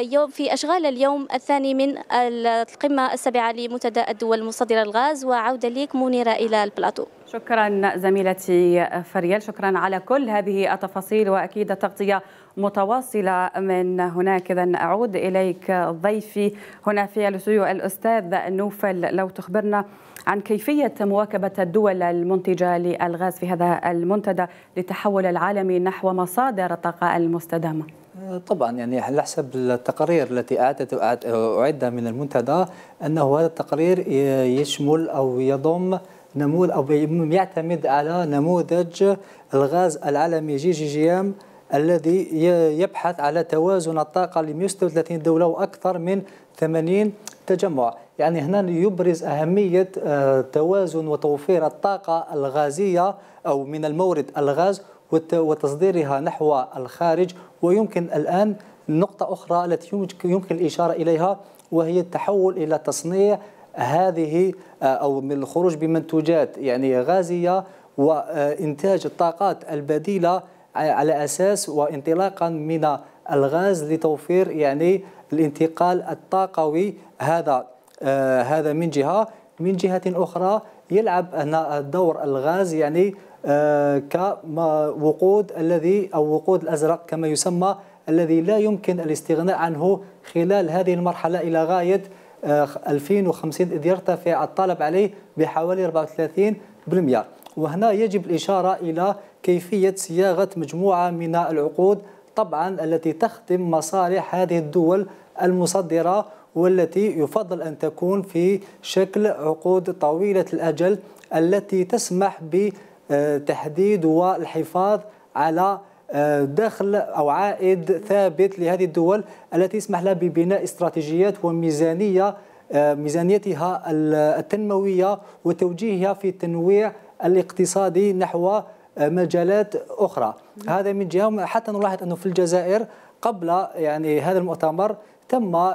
Speaker 6: يوم في أشغال اليوم الثاني من القمة السابعة لمنتدى الدول المصدرة للغاز وعودة ليك منيرة إلى البلاطو
Speaker 1: شكرا زميلتي فريال شكرا على كل هذه التفاصيل وأكيد التغطية متواصلة من هناك إذا أعود إليك ضيفي هنا في الاستوديو الأستاذ نوفل لو تخبرنا عن كيفية مواكبة الدول المنتجة للغاز في هذا المنتدى للتحول العالمي نحو مصادر الطاقة المستدامة
Speaker 3: طبعا يعني على حسب التقارير التي أعدت أعدها من المنتدى أنه هذا التقرير يشمل أو يضم نموذج أو يعتمد على نموذج الغاز العالمي جي جي جي ام الذي يبحث على توازن الطاقة ل 136 دولة وأكثر من 80 تجمع يعني هنا يبرز أهمية آه، توازن وتوفير الطاقة الغازية أو من المورد الغاز وتصديرها نحو الخارج ويمكن الآن نقطة أخرى التي يمكن الإشارة إليها وهي التحول إلى تصنيع هذه آه، أو من الخروج بمنتوجات يعني غازية وإنتاج الطاقات البديلة آه، على أساس وانطلاقا من الغاز لتوفير يعني الانتقال الطاقوي هذا آه، هذا من جهة من جهة أخرى يلعب هنا دور الغاز يعني آه، كوقود الذي أو وقود الأزرق كما يسمى الذي لا يمكن الاستغناء عنه خلال هذه المرحلة إلى غاية 2050 آه، إذ يرتفع الطلب عليه بحوالي 34% وهنا يجب الإشارة إلى كيفية صياغة مجموعة من العقود طبعا التي تخدم مصالح هذه الدول المصدرة والتي يفضل أن تكون في شكل عقود طويلة الأجل التي تسمح ب آه، تحديد والحفاظ على آه، دخل او عائد ثابت لهذه الدول التي يسمح لها ببناء استراتيجيات وميزانيه آه، ميزانيتها التنمويه وتوجيهها في التنويع الاقتصادي نحو مجالات اخرى هذا من جهه حتى نلاحظ انه في الجزائر قبل يعني هذا المؤتمر تم آه،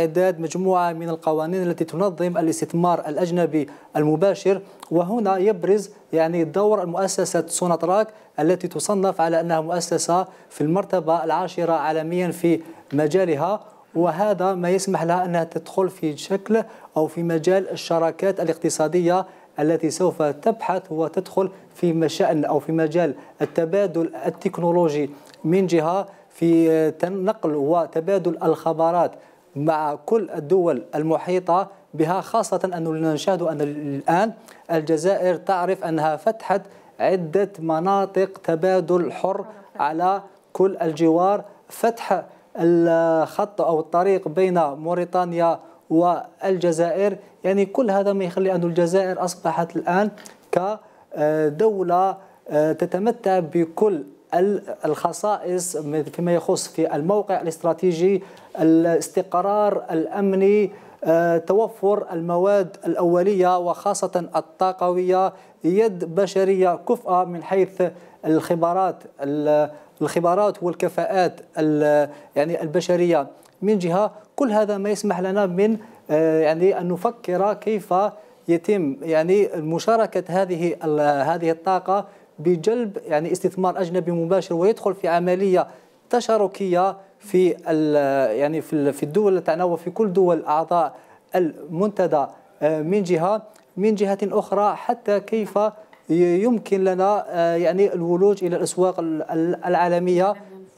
Speaker 3: إعداد مجموعة من القوانين التي تنظم الاستثمار الأجنبي المباشر وهنا يبرز يعني دور مؤسسة سوناتراك التي تصنف على أنها مؤسسة في المرتبة العاشرة عالميا في مجالها وهذا ما يسمح لها أنها تدخل في شكل أو في مجال الشراكات الاقتصادية التي سوف تبحث وتدخل في مشأن أو في مجال التبادل التكنولوجي من جهة في نقل وتبادل الخبرات مع كل الدول المحيطة بها خاصة أن نشاهد أن الآن الجزائر تعرف أنها فتحت عدة مناطق تبادل حر على كل الجوار فتح الخط أو الطريق بين موريتانيا والجزائر يعني كل هذا ما يخلي أن الجزائر أصبحت الآن كدولة آه، تتمتع بكل الخصائص فيما يخص في الموقع الاستراتيجي الاستقرار الامني آه، توفر المواد الاوليه وخاصه الطاقويه يد بشريه كفؤه من حيث الخبرات الخبرات والكفاءات يعني البشريه من جهه كل هذا ما يسمح لنا من آه، يعني ان نفكر كيف يتم يعني مشاركه هذه هذه الطاقه بجلب يعني استثمار اجنبي مباشر ويدخل في عمليه تشاركيه في يعني في في الدول تاعنا وفي كل دول اعضاء المنتدى آه، من جهه من جهه اخرى حتى كيف يمكن لنا آه، يعني الولوج الى الاسواق العالميه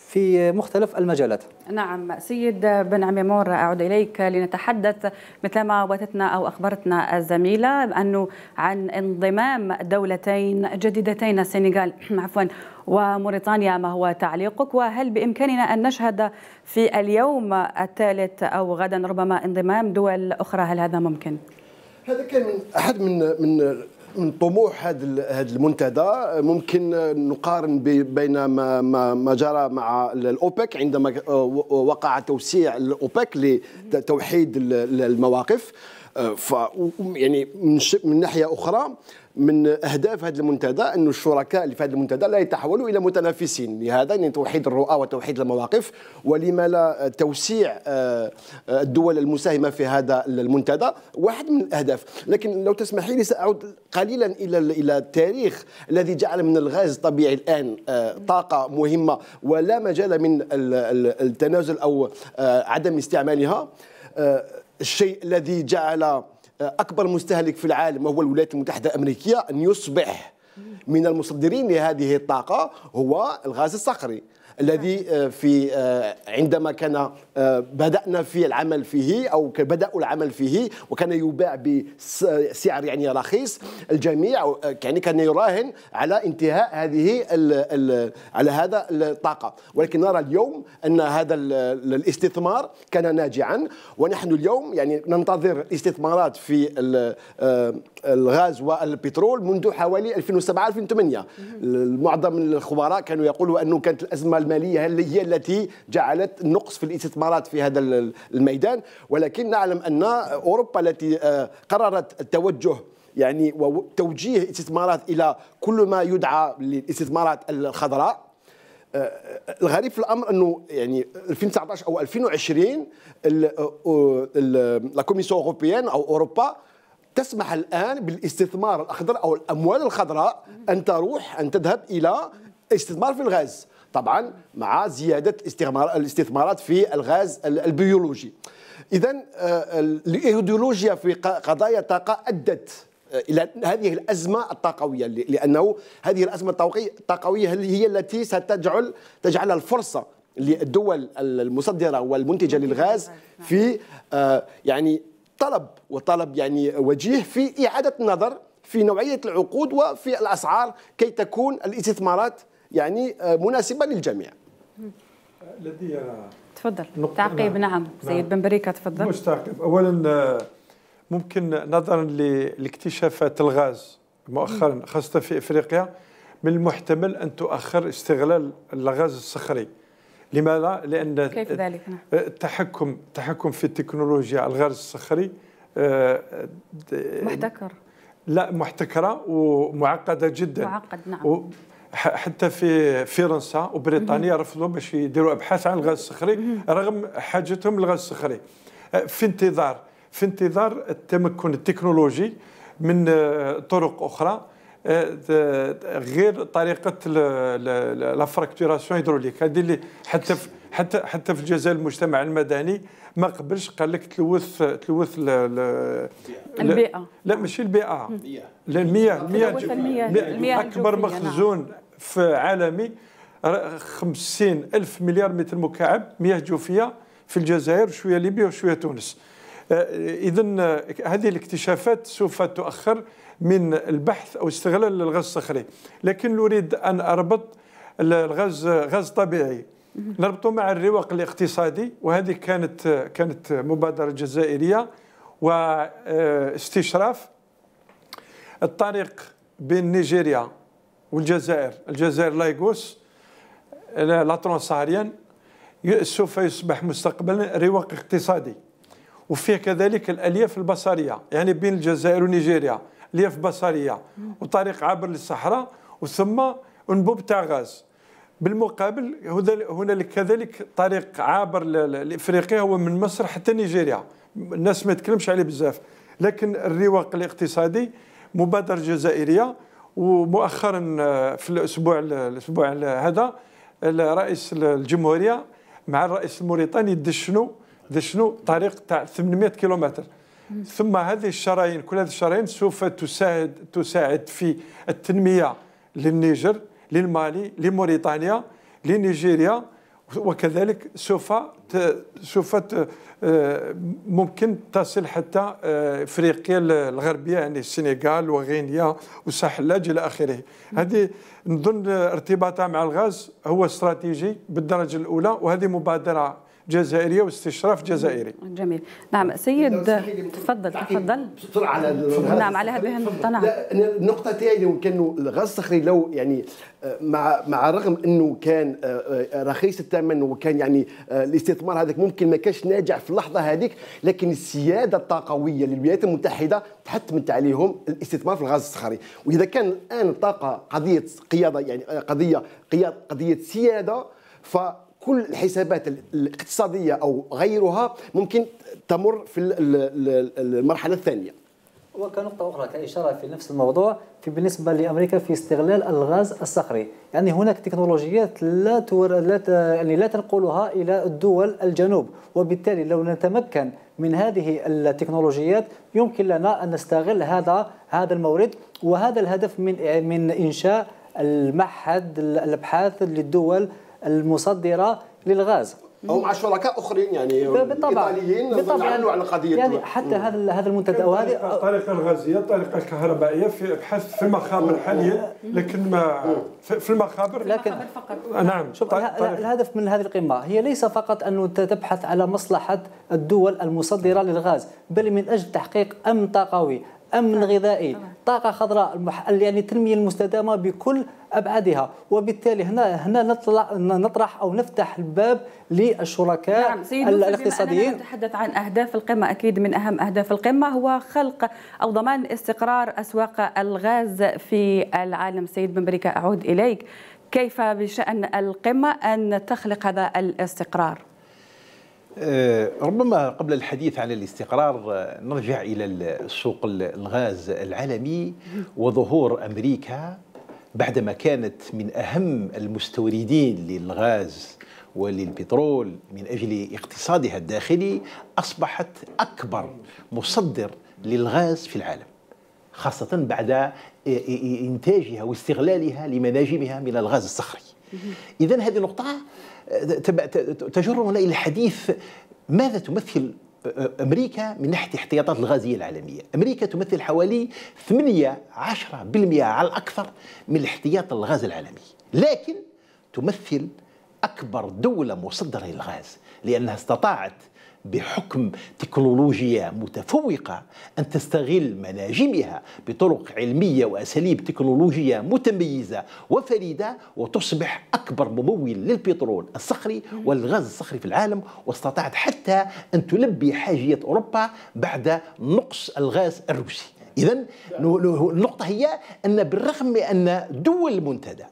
Speaker 3: في مختلف المجالات
Speaker 1: نعم سيد بن عميمور أعود إليك لنتحدث مثلما واتتنا أو أخبرتنا الزميلة أنه عن انضمام دولتين جديدتين السنغال (clears throat) عفوا وموريتانيا ما هو تعليقك وهل بإمكاننا أن نشهد في اليوم الثالث أو غدا ربما انضمام دول أخرى هل هذا ممكن؟
Speaker 5: هذا كان من أحد من من من طموح هذا هذا المنتدى ممكن نقارن بين ما ما, ما جرى مع الاوبك عندما آه، وقع توسيع الاوبك لتوحيد المواقف ف يعني من, من ناحيه اخرى من اهداف هذا المنتدى انه الشركاء اللي في هذا المنتدى لا يتحولوا الى متنافسين لهذا يعني توحيد الرؤى وتوحيد المواقف ولما لا توسيع آه، الدول المساهمه في هذا المنتدى واحد من الاهداف لكن لو تسمحي لي ساعود قليلا الى الى التاريخ الذي جعل من الغاز الطبيعي الان آه، طاقه مهمه ولا مجال من التنازل او آه، عدم استعمالها الشيء الذي جعل آه، اكبر مستهلك في العالم وهو الولايات المتحده الامريكيه ان يصبح من المصدرين لهذه الطاقه هو الغاز الصخري الذي آه، في آه، عندما كان بدأنا في العمل فيه أو بدأوا العمل فيه وكان يباع بسعر يعني رخيص الجميع يعني كان يراهن على انتهاء هذه الـ الـ على هذا الطاقة ولكن نرى اليوم أن هذا الاستثمار كان ناجعا ونحن اليوم يعني ننتظر استثمارات في آه، الغاز والبترول منذ حوالي 2007 2008 معظم الخبراء كانوا يقولوا أنه كانت الأزمة المالية هي التي جعلت نقص في الاستثمار الاستثمارات في هذا الميدان ولكن نعلم ان اوروبا التي آه، قررت التوجه يعني وتوجيه استثمارات الى كل ما يدعى للاستثمارات الخضراء آه، الغريب في الامر انه يعني 2019 او 2020 آه، لا كوميسيون اوروبيان او اوروبا تسمح الان بالاستثمار الاخضر او الاموال الخضراء ان تروح ان تذهب الى استثمار في الغاز طبعا مع زياده الاستثمارات في الغاز البيولوجي اذا آه، الايديولوجيا في قضايا الطاقه ادت آه، الى هذه الازمه الطاقويه لانه هذه الازمه الطاقويه هي التي ستجعل تجعل الفرصه للدول المصدره والمنتجه للغاز نعم، نعم. في آه، يعني طلب وطلب يعني وجيه في اعاده النظر في نوعيه العقود وفي الاسعار كي تكون الاستثمارات يعني آه، مناسبه للجميع
Speaker 2: لدي
Speaker 1: تفضل تعقيب نعم. نعم،, نعم سيد بن بريكه تفضل مش تعقيب
Speaker 5: اولا آه، ممكن نظرا
Speaker 2: لاكتشافات الغاز مؤخرا خاصه في افريقيا من المحتمل ان تؤخر استغلال الغاز الصخري لماذا؟ لان كيف ذلك؟ نعم. التحكم آه، التحكم في التكنولوجيا الغاز الصخري محتكر لا محتكره ومعقده جدا
Speaker 6: معقد نعم
Speaker 2: حتى في فرنسا وبريطانيا رفضوا باش يديروا ابحاث عن الغاز الصخري رغم حاجتهم للغاز الصخري أه، في انتظار في انتظار التمكن التكنولوجي من أه، طرق اخرى أه، غير طريقه لا فراكتوراسيون هيدروليك هذه اللي حتى حتى حتى في الجزائر المجتمع المدني ما قبلش قال لك تلوث تلوث ل ل البيئه لا ماشي البيئه المياه المياه, المياه, المياه اكبر نعم. مخزون في عالمي 50 ألف مليار متر مكعب مياه جوفية في الجزائر وشوية ليبيا وشوية تونس آه، إذا آه، هذه الاكتشافات سوف تؤخر من البحث أو استغلال الغاز الصخري لكن نريد أن أربط الغاز غاز طبيعي نربطه مع الرواق الاقتصادي وهذه كانت كانت مبادرة جزائرية واستشراف الطريق بين نيجيريا والجزائر الجزائر لايغوس لا ترانسهاريان سوف يصبح مستقبلا رواق اقتصادي وفيه كذلك الالياف البصريه يعني بين الجزائر ونيجيريا الياف بصريه وطريق عبر للصحراء وثم انبوب تاع غاز بالمقابل هنالك كذلك طريق عابر لافريقيا هو من مصر حتى نيجيريا الناس ما تكلمش عليه بزاف لكن الرواق الاقتصادي مبادره جزائريه ومؤخرا آه، في الاسبوع الاسبوع هذا رئيس الجمهوريه مع الرئيس الموريتاني دشنوا دشنوا طريق تاع 800 كيلومتر ثم هذه الشرايين كل هذه الشرايين سوف تساعد تساعد في التنميه للنيجر للمالي لموريتانيا لنيجيريا وكذلك سوف سوف آه، ممكن تصل حتى آه، افريقيا الغربيه يعني السنغال وغينيا وساحلاج الى اخره هذه نظن ارتباطها مع الغاز هو استراتيجي بالدرجه الاولى وهذه مبادره جزائريه واستشراف جزائري.
Speaker 1: جميل، نعم سيد تفضل تفضل. بسرعه على نعم على هذه النقطه نعم.
Speaker 5: النقطه تاعي لو الغاز الصخري لو يعني آه، مع مع رغم انه كان آه، رخيص الثمن وكان يعني آه، الاستثمار هذاك ممكن ما كانش ناجح في اللحظه هذيك لكن السياده الطاقويه للولايات المتحده تحتمت عليهم الاستثمار في الغاز الصخري واذا كان الان الطاقه قضيه قياده يعني قضيه قضيه سياده ف كل الحسابات الاقتصاديه او غيرها ممكن تمر في المرحله الثانيه
Speaker 3: وكنقطة أخرى كإشارة في نفس الموضوع في بالنسبة لأمريكا في استغلال الغاز الصخري يعني هناك تكنولوجيات لا تور... لا ت... يعني لا تنقلها إلى الدول الجنوب وبالتالي لو نتمكن من هذه التكنولوجيات يمكن لنا أن نستغل هذا هذا المورد وهذا الهدف من من إنشاء المعهد الأبحاث للدول المصدره للغاز او مع شركاء
Speaker 5: اخرين يعني بالطبع ايطاليين بالطبع يعني على القضيه يعني حتى هذا
Speaker 3: هذا المنتدى وهذه
Speaker 5: الطريقه
Speaker 2: الغازيه الطريقه الكهربائيه في بحث في المخابر حاليا لكن ما في المخابر لكن فقط نعم شوف الهدف
Speaker 3: من هذه القمه هي ليس فقط أن تبحث على مصلحه الدول المصدره للغاز بل من اجل تحقيق امن طاقوي امن نعم. غذائي نعم. طاقه خضراء المح... يعني التنميه المستدامه بكل ابعادها وبالتالي هنا هنا نطلع نطرح او نفتح الباب للشركاء نعم سيد نعم
Speaker 1: نتحدث عن اهداف القمه اكيد من اهم اهداف القمه هو خلق او ضمان استقرار اسواق الغاز في العالم سيد بن بريكه اعود اليك كيف بشان القمه ان تخلق هذا الاستقرار
Speaker 4: آه، ربما قبل الحديث عن الاستقرار آه، نرجع إلى سوق الغاز العالمي وظهور أمريكا بعدما كانت من أهم المستوردين للغاز وللبترول من أجل اقتصادها الداخلي أصبحت أكبر مصدر للغاز في العالم خاصة بعد آه، إنتاجها واستغلالها لمناجمها من الغاز الصخري إذا هذه نقطة تجرنا إلى الحديث ماذا تمثل امريكا من ناحيه احتياطات الغازيه العالميه، امريكا تمثل حوالي 8 10% على الاكثر من احتياط الغاز العالمي، لكن تمثل اكبر دوله مصدره للغاز لانها استطاعت بحكم تكنولوجيا متفوقة أن تستغل مناجمها بطرق علمية وأساليب تكنولوجية متميزة وفريدة وتصبح أكبر ممول للبترول الصخري والغاز الصخري في العالم واستطاعت حتى أن تلبي حاجية أوروبا بعد نقص الغاز الروسي إذا النقطة هي أن بالرغم من أن دول منتدى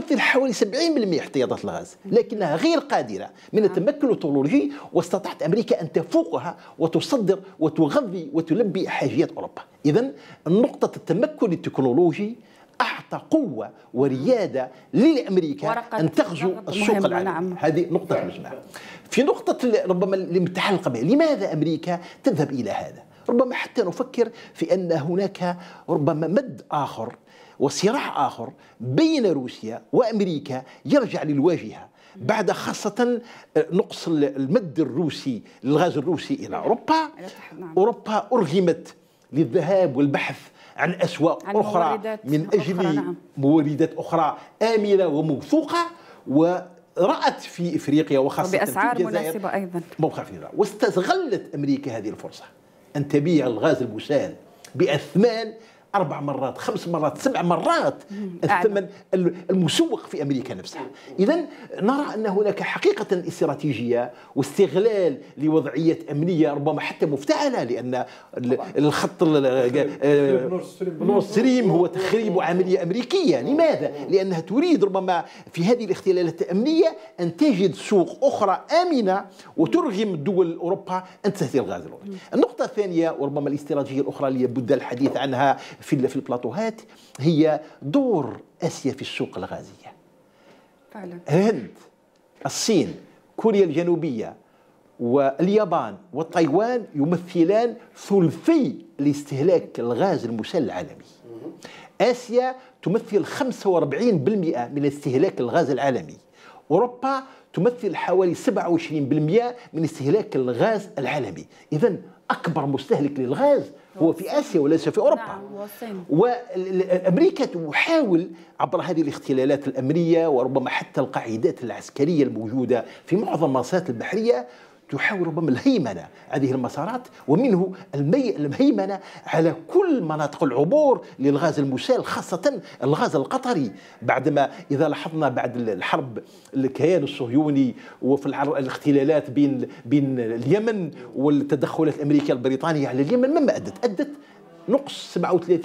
Speaker 4: تمثل حوالي 70% احتياطات الغاز لكنها غير قادرة من نعم. التمكن التكنولوجي واستطاعت أمريكا أن تفوقها وتصدر وتغذي وتلبي حاجيات أوروبا إذا نقطة التمكن التكنولوجي اعطى قوه ورياده للامريكا ان تغزو السوق العالمي نعم. هذه نقطه مجمع في نقطه ربما الامتحان القبيح لماذا امريكا تذهب الى هذا ربما حتى نفكر في ان هناك ربما مد اخر وصراع آخر بين روسيا وأمريكا يرجع للواجهة بعد خاصة آه، نقص المد الروسي للغاز الروسي إلى أوروبا نعم. أوروبا أرغمت للذهاب والبحث عن أسواق عن أخرى من أجل نعم. مواردات موردات أخرى آمنة وموثوقة ورأت في إفريقيا وخاصة في الجزائر مناسبة أيضا موقع في واستغلت أمريكا هذه الفرصة أن تبيع الغاز المسال بأثمان اربع مرات خمس مرات سبع مرات الثمن المسوق في امريكا نفسها اذا نرى ان هناك حقيقه استراتيجيه واستغلال لوضعيه امنيه ربما حتى مفتعله لان الخط نورد ستريم آه، هو تخريب عمليه امريكيه لماذا لانها تريد ربما في هذه الاختلالات الامنيه ان تجد سوق اخرى امنه وترغم دول اوروبا ان تستهدف الغاز النقطه الثانيه وربما الاستراتيجيه الاخرى اللي بد الحديث عنها في في البلاطوهات هي دور اسيا في السوق الغازيه فعلا الهند الصين كوريا الجنوبيه واليابان وتايوان يمثلان ثلثي الاستهلاك الغاز المسال العالمي آسيا تمثل 45% من استهلاك الغاز العالمي أوروبا تمثل حوالي 27% من استهلاك الغاز العالمي إذا أكبر مستهلك للغاز هو في اسيا وليس في اوروبا
Speaker 3: نعم،
Speaker 4: وامريكا تحاول عبر هذه الاختلالات الامنيه وربما حتى القاعدات العسكريه الموجوده في معظم المنصات البحريه تحاول ربما الهيمنة هذه المسارات ومنه المي... الهيمنة على كل مناطق العبور للغاز المسال خاصة الغاز القطري بعدما إذا لاحظنا بعد الحرب الكيان الصهيوني وفي الاختلالات بين بين اليمن والتدخلات الأمريكية البريطانية على اليمن مما أدت؟ أدت نقص 37%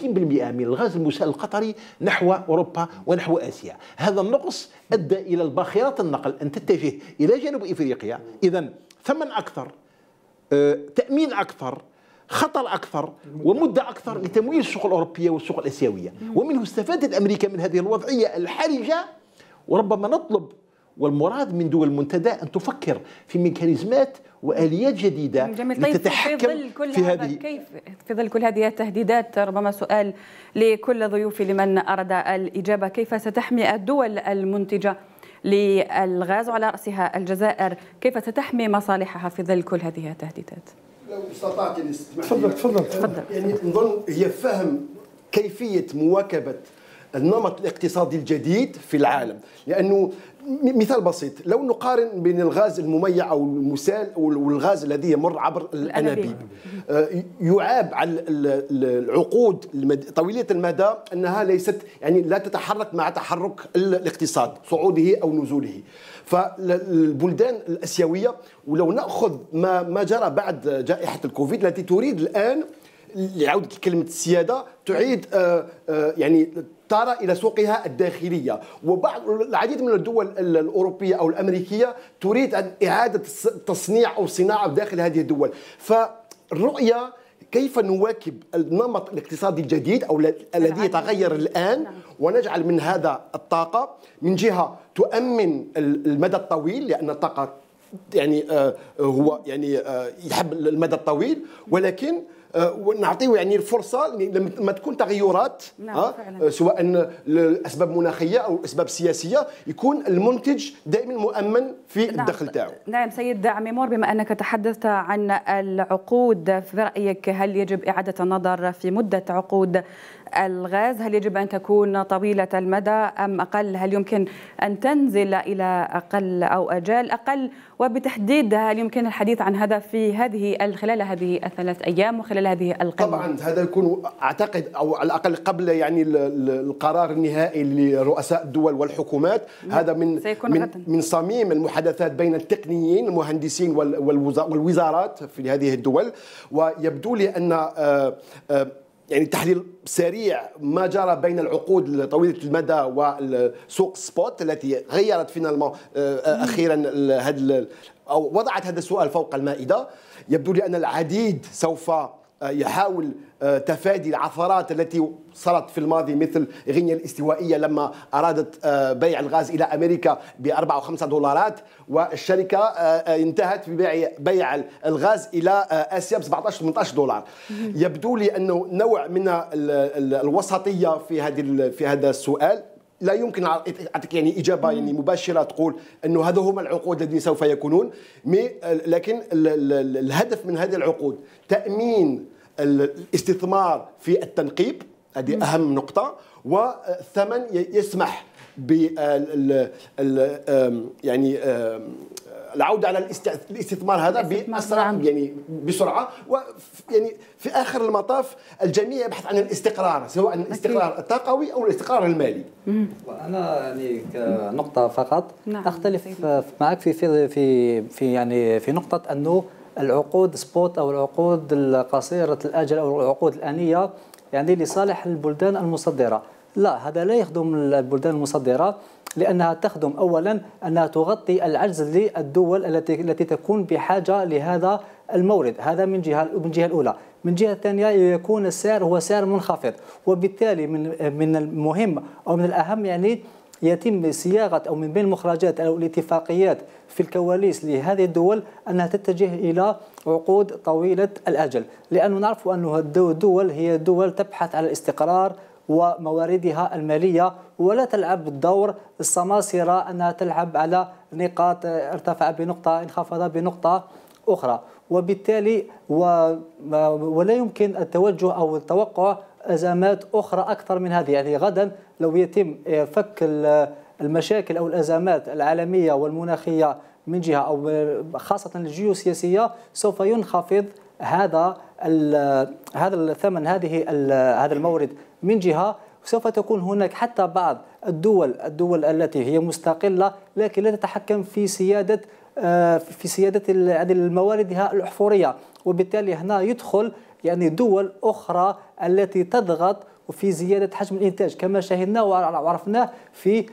Speaker 4: من الغاز المسال القطري نحو اوروبا ونحو اسيا، هذا النقص ادى الى الباخرات النقل ان تتجه الى جنوب افريقيا اذا ثمن اكثر آه، تامين اكثر خطر اكثر ومده اكثر لتمويل السوق الاوروبيه والسوق الاسيويه ومنه استفادت امريكا من هذه الوضعيه الحرجه وربما نطلب والمراد من دول المنتدى أن تفكر في ميكانيزمات واليات جديده جميل. طيب لتتحكم في ظل كل في هذه كيف
Speaker 1: في ظل كل هذه التهديدات ربما سؤال لكل ضيوفي لمن اراد الاجابه كيف ستحمي الدول المنتجه للغاز وعلى راسها الجزائر كيف ستحمي مصالحها في ظل كل هذه التهديدات
Speaker 5: لو استطعت تفضل تفضل يعني نظن هي فهم كيفيه مواكبه النمط الاقتصادي الجديد في العالم لانه مثال بسيط لو نقارن بين الغاز المميع او المسال والغاز الذي يمر عبر الانابيب آه، يعاب على العقود طويله المدى انها ليست يعني لا تتحرك مع تحرك الاقتصاد صعوده او نزوله فالبلدان الاسيويه ولو ناخذ ما ما جرى بعد جائحه الكوفيد التي تريد الان لعوده كلمه السياده تعيد آه، آه، يعني تارة إلى سوقها الداخلية وبعض العديد من الدول الأوروبية أو الأمريكية تريد أن إعادة تصنيع أو صناعة داخل هذه الدول فالرؤية كيف نواكب النمط الاقتصادي الجديد او الذي يتغير الان نعم. ونجعل من هذا الطاقه من جهه تؤمن المدى الطويل لان الطاقه يعني آه، هو يعني آه، يحب المدى الطويل ولكن آه، ونعطيو يعني الفرصه لما تكون تغيرات نعم فعلا. آه، سواء لاسباب مناخيه او اسباب سياسيه يكون المنتج دائما مؤمن في نعم. الدخل تاعه
Speaker 1: نعم سيد عميمور بما انك تحدثت عن العقود في رايك هل يجب اعاده النظر في مده عقود الغاز هل يجب أن تكون طويلة المدى أم أقل هل يمكن أن تنزل إلى أقل أو أجال أقل وبتحديد هل يمكن الحديث عن هذا في هذه خلال هذه الثلاث أيام وخلال هذه القمة طبعا هذا يكون
Speaker 5: أعتقد أو على الأقل قبل يعني القرار النهائي لرؤساء الدول والحكومات نعم، هذا من من, غدا. من صميم المحادثات بين التقنيين المهندسين والوزارات في هذه الدول ويبدو لي أن آه، آه، يعني تحليل سريع ما جرى بين العقود طويله المدى وسوق سبوت التي غيرت فينالمون آه، اخيرا هذا او وضعت هذا السؤال فوق المائده يبدو لي ان العديد سوف آه، يحاول آه، تفادي العثرات التي صارت في الماضي مثل غينيا الاستوائية لما أرادت آه، بيع الغاز إلى أمريكا ب 4 و5 دولارات والشركة آه، انتهت ببيع بيع الغاز إلى آسيا ب 17 18 دولار يبدو لي أنه نوع من الوسطية في هذه في هذا السؤال لا يمكن اعطيك يعني اجابه يعني مباشره تقول انه هذا هما العقود الذين سوف يكونون مي لكن الهدف من هذه العقود تامين الاستثمار في التنقيب هذه اهم نقطه والثمن يسمح ب يعني العوده على الاستثمار هذا باسرع نعم. يعني بسرعه ويعني في اخر المطاف الجميع يبحث عن الاستقرار سواء الاستقرار الطاقوي او الاستقرار المالي وانا يعني كنقطه
Speaker 3: فقط نعم. اختلف طيب. معك في في في يعني في نقطه انه العقود سبوت أو العقود القصيرة الأجل أو العقود الآنية يعني لصالح البلدان المصدرة لا هذا لا يخدم البلدان المصدرة لأنها تخدم أولا أنها تغطي العجز للدول التي التي تكون بحاجة لهذا المورد هذا من جهة من جهة الأولى من جهة ثانية يكون السعر هو سعر منخفض وبالتالي من من المهم أو من الأهم يعني يتم صياغه او من بين المخرجات او الاتفاقيات في الكواليس لهذه الدول انها تتجه الى عقود طويله الاجل، لانه نعرف ان الدول هي دول تبحث على الاستقرار ومواردها الماليه ولا تلعب الدور السماسره انها تلعب على نقاط ارتفع بنقطه انخفض بنقطه اخرى، وبالتالي ولا يمكن التوجه او التوقع ازمات اخرى اكثر من هذه، يعني غدا لو يتم فك المشاكل أو الأزمات العالمية والمناخية من جهة أو خاصة الجيوسياسية سوف ينخفض هذا هذا الثمن هذه هذا المورد من جهة سوف تكون هناك حتى بعض الدول الدول التي هي مستقلة لكن لا تتحكم في سيادة في سيادة هذه الموارد الأحفورية وبالتالي هنا يدخل يعني دول أخرى التي تضغط وفي زياده حجم الانتاج كما شاهدنا وعرفناه في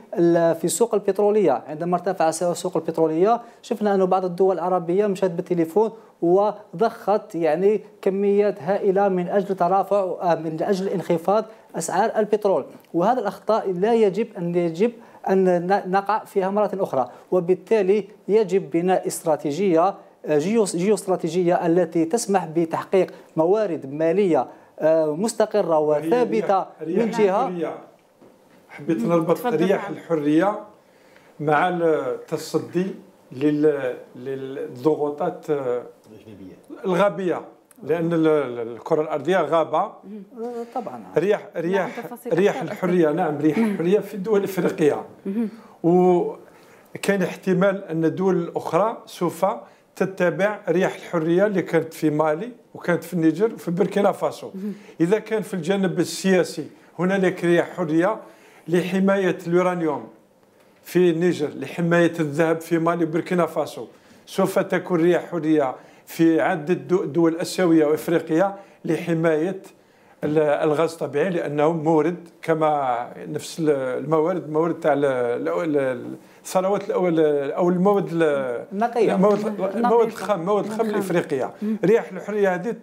Speaker 3: في السوق البتروليه عندما ارتفع سعر السوق البتروليه شفنا انه بعض الدول العربيه مشات بالتليفون وضخت يعني كميات هائله من اجل ترافع آه، من اجل انخفاض اسعار البترول وهذا الاخطاء لا يجب ان يجب ان نقع فيها مره اخرى وبالتالي يجب بناء استراتيجيه آه، جيو استراتيجيه التي تسمح بتحقيق موارد ماليه آه، مستقره
Speaker 2: وثابته من جهه الحرية. حبيت نربط رياح الحريه مع التصدي للضغوطات آه، الغبيه لان الكره الارضيه غابه آه، طبعا رياح نعم، رياح رياح الحريه نعم رياح الحريه في الدول الافريقيه وكان احتمال ان الدول الاخرى سوف تتبع ريح الحريه اللي كانت في مالي وكانت في النيجر وفي بوركينا فاسو اذا كان في الجانب السياسي هنالك ريح حريه لحمايه اليورانيوم في النيجر لحمايه الذهب في مالي وبوركينا فاسو سوف تكون ريح حريه في عدة دول آسيوية وإفريقية لحماية الغاز الطبيعي لانه مورد كما نفس الموارد مورد تاع الثروات او المواد النقيه المواد الخام المواد الخام الافريقيه رياح الحريه هذه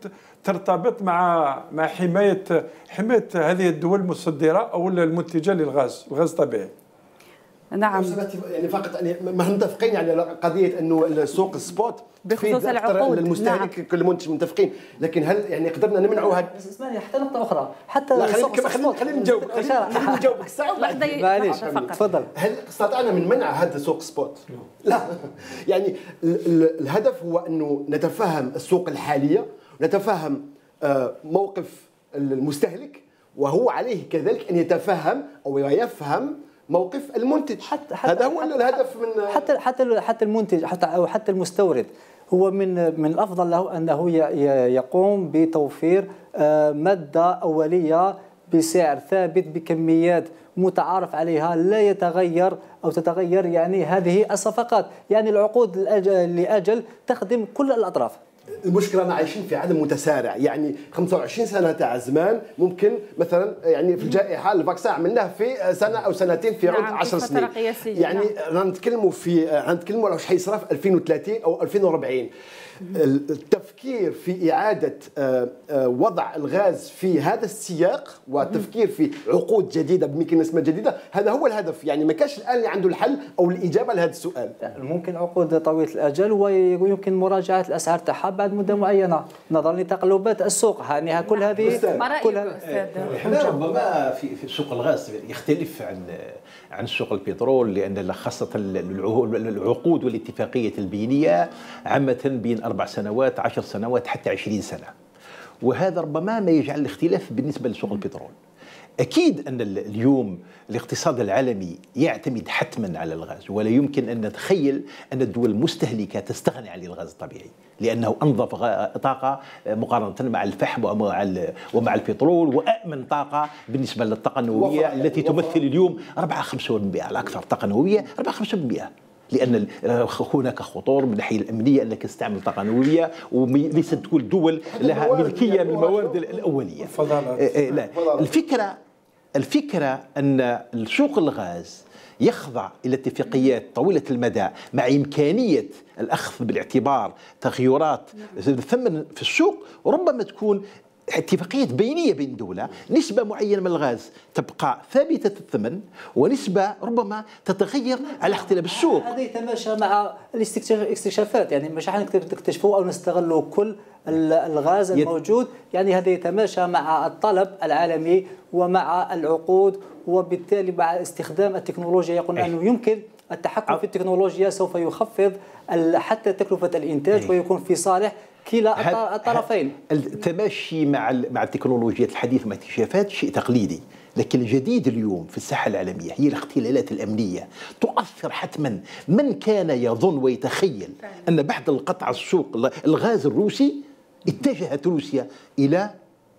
Speaker 2: ترتبط مع مع حمايه حمايه هذه الدول المصدره او المنتجه للغاز الغاز الطبيعي
Speaker 5: نعم يعني فقط يعني متفقين يعني قضيه انه السوق السبوت بخصوص العقود للمستهلك نعم. كل منتج متفقين لكن هل يعني قدرنا نمنعوا هذا اسمعني حتى نقطه اخرى حتى لا خلينا خلينا خلينا نجاوبك خلينا نجاوبك
Speaker 1: ساعه (laughs) معليش تفضل
Speaker 5: هل استطعنا من منع هذا السوق سبوت؟ لا (laughs) يعني الهدف هو انه نتفهم السوق الحاليه نتفهم آه، موقف المستهلك وهو عليه كذلك ان يتفهم او يفهم موقف المنتج حتى, حتى هذا هو الهدف من حتى حتى حتى المنتج حتى او حتى المستورد هو من
Speaker 3: من الافضل له انه يقوم بتوفير آه، ماده اوليه بسعر ثابت بكميات متعارف عليها لا يتغير او تتغير يعني هذه الصفقات يعني العقود لاجل تخدم كل
Speaker 5: الاطراف المشكله انا عايشين في عالم متسارع يعني 25 سنه تاع زمان ممكن مثلا يعني في الجائحه الفاكسا عملناه في سنه او سنتين في عود 10 نعم سنين يعني نعم. رانا نتكلموا في رانا نتكلموا على واش حيصرى في 2030 او 2040 التفكير في إعادة آه، آه، وضع الغاز في هذا السياق والتفكير في عقود جديدة بميكانيزم جديدة هذا هو الهدف يعني ما كاش الآن اللي عنده الحل أو الإجابة لهذا السؤال ممكن عقود طويلة الأجل ويمكن مراجعة
Speaker 3: الأسعار تاعها بعد مدة معينة نظرا لتقلبات السوق يعني كل هذه كلها
Speaker 6: ربما
Speaker 4: في سوق الغاز يختلف عن عن سوق البترول لان خاصه العقود والاتفاقيه البينيه عامه بين اربع سنوات عشر سنوات حتى عشرين سنه وهذا ربما ما يجعل الاختلاف بالنسبه لسوق البترول أكيد أن اليوم الاقتصاد العالمي يعتمد حتما على الغاز ولا يمكن أن نتخيل أن الدول المستهلكة تستغني عن الغاز الطبيعي لأنه أنظف طاقة آه، مقارنة مع الفحم ومع, ومع البترول وأأمن طاقة بالنسبة للطاقة النووية التي تمثل اليوم 4 5% على أكثر طاقة نووية 4 5% لان آه، هناك خطور من الناحيه الامنيه انك تستعمل طاقه نوويه وليست كل دول لها ملكيه من الموارد الاوليه آه، آه، لا الفكره الفكره ان سوق الغاز يخضع الى اتفاقيات طويله المدى مع امكانيه الاخذ بالاعتبار تغيرات الثمن نعم. في السوق ربما تكون اتفاقيه بينيه بين دوله نسبه معينه من الغاز تبقى ثابته الثمن ونسبه ربما تتغير
Speaker 3: على اختلاف السوق هذا يتماشى مع الاستكشافات يعني مش نكتشفوا او نستغلوا كل الغاز الموجود يعني هذا يتماشى مع الطلب العالمي ومع العقود وبالتالي مع استخدام التكنولوجيا يقول إيه. انه يمكن التحكم في التكنولوجيا سوف يخفض حتى تكلفه الانتاج إيه. ويكون في صالح كلا الطرفين
Speaker 4: التماشي مع مع التكنولوجيات الحديثه مع الاكتشافات شيء تقليدي لكن الجديد اليوم في الساحه العالميه هي الاختلالات الامنيه تؤثر حتما من كان يظن ويتخيل ان بعد القطع السوق الغاز الروسي اتجهت روسيا الى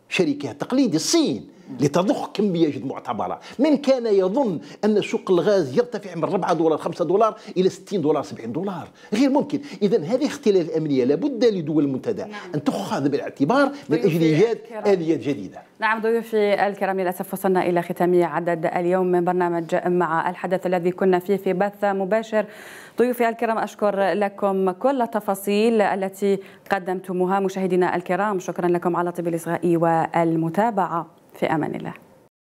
Speaker 4: شركه تقليدي الصين لتضخ جد معتبرة من كان يظن أن سوق الغاز يرتفع من 4 دولار 5 دولار إلى 60 دولار 70 دولار غير ممكن إذا هذه اختلال أمنية لابد لدول المنتدى نعم. أن تؤخذ بالاعتبار من أجل إيجاد آليات جديدة
Speaker 1: نعم ضيوفي الكرام للأسف وصلنا إلى ختام عدد اليوم من برنامج مع الحدث الذي كنا فيه في بث مباشر ضيوفي الكرام أشكر لكم كل التفاصيل التي قدمتموها مشاهدينا الكرام شكرا لكم على طيب الإصغاء والمتابعة في امان الله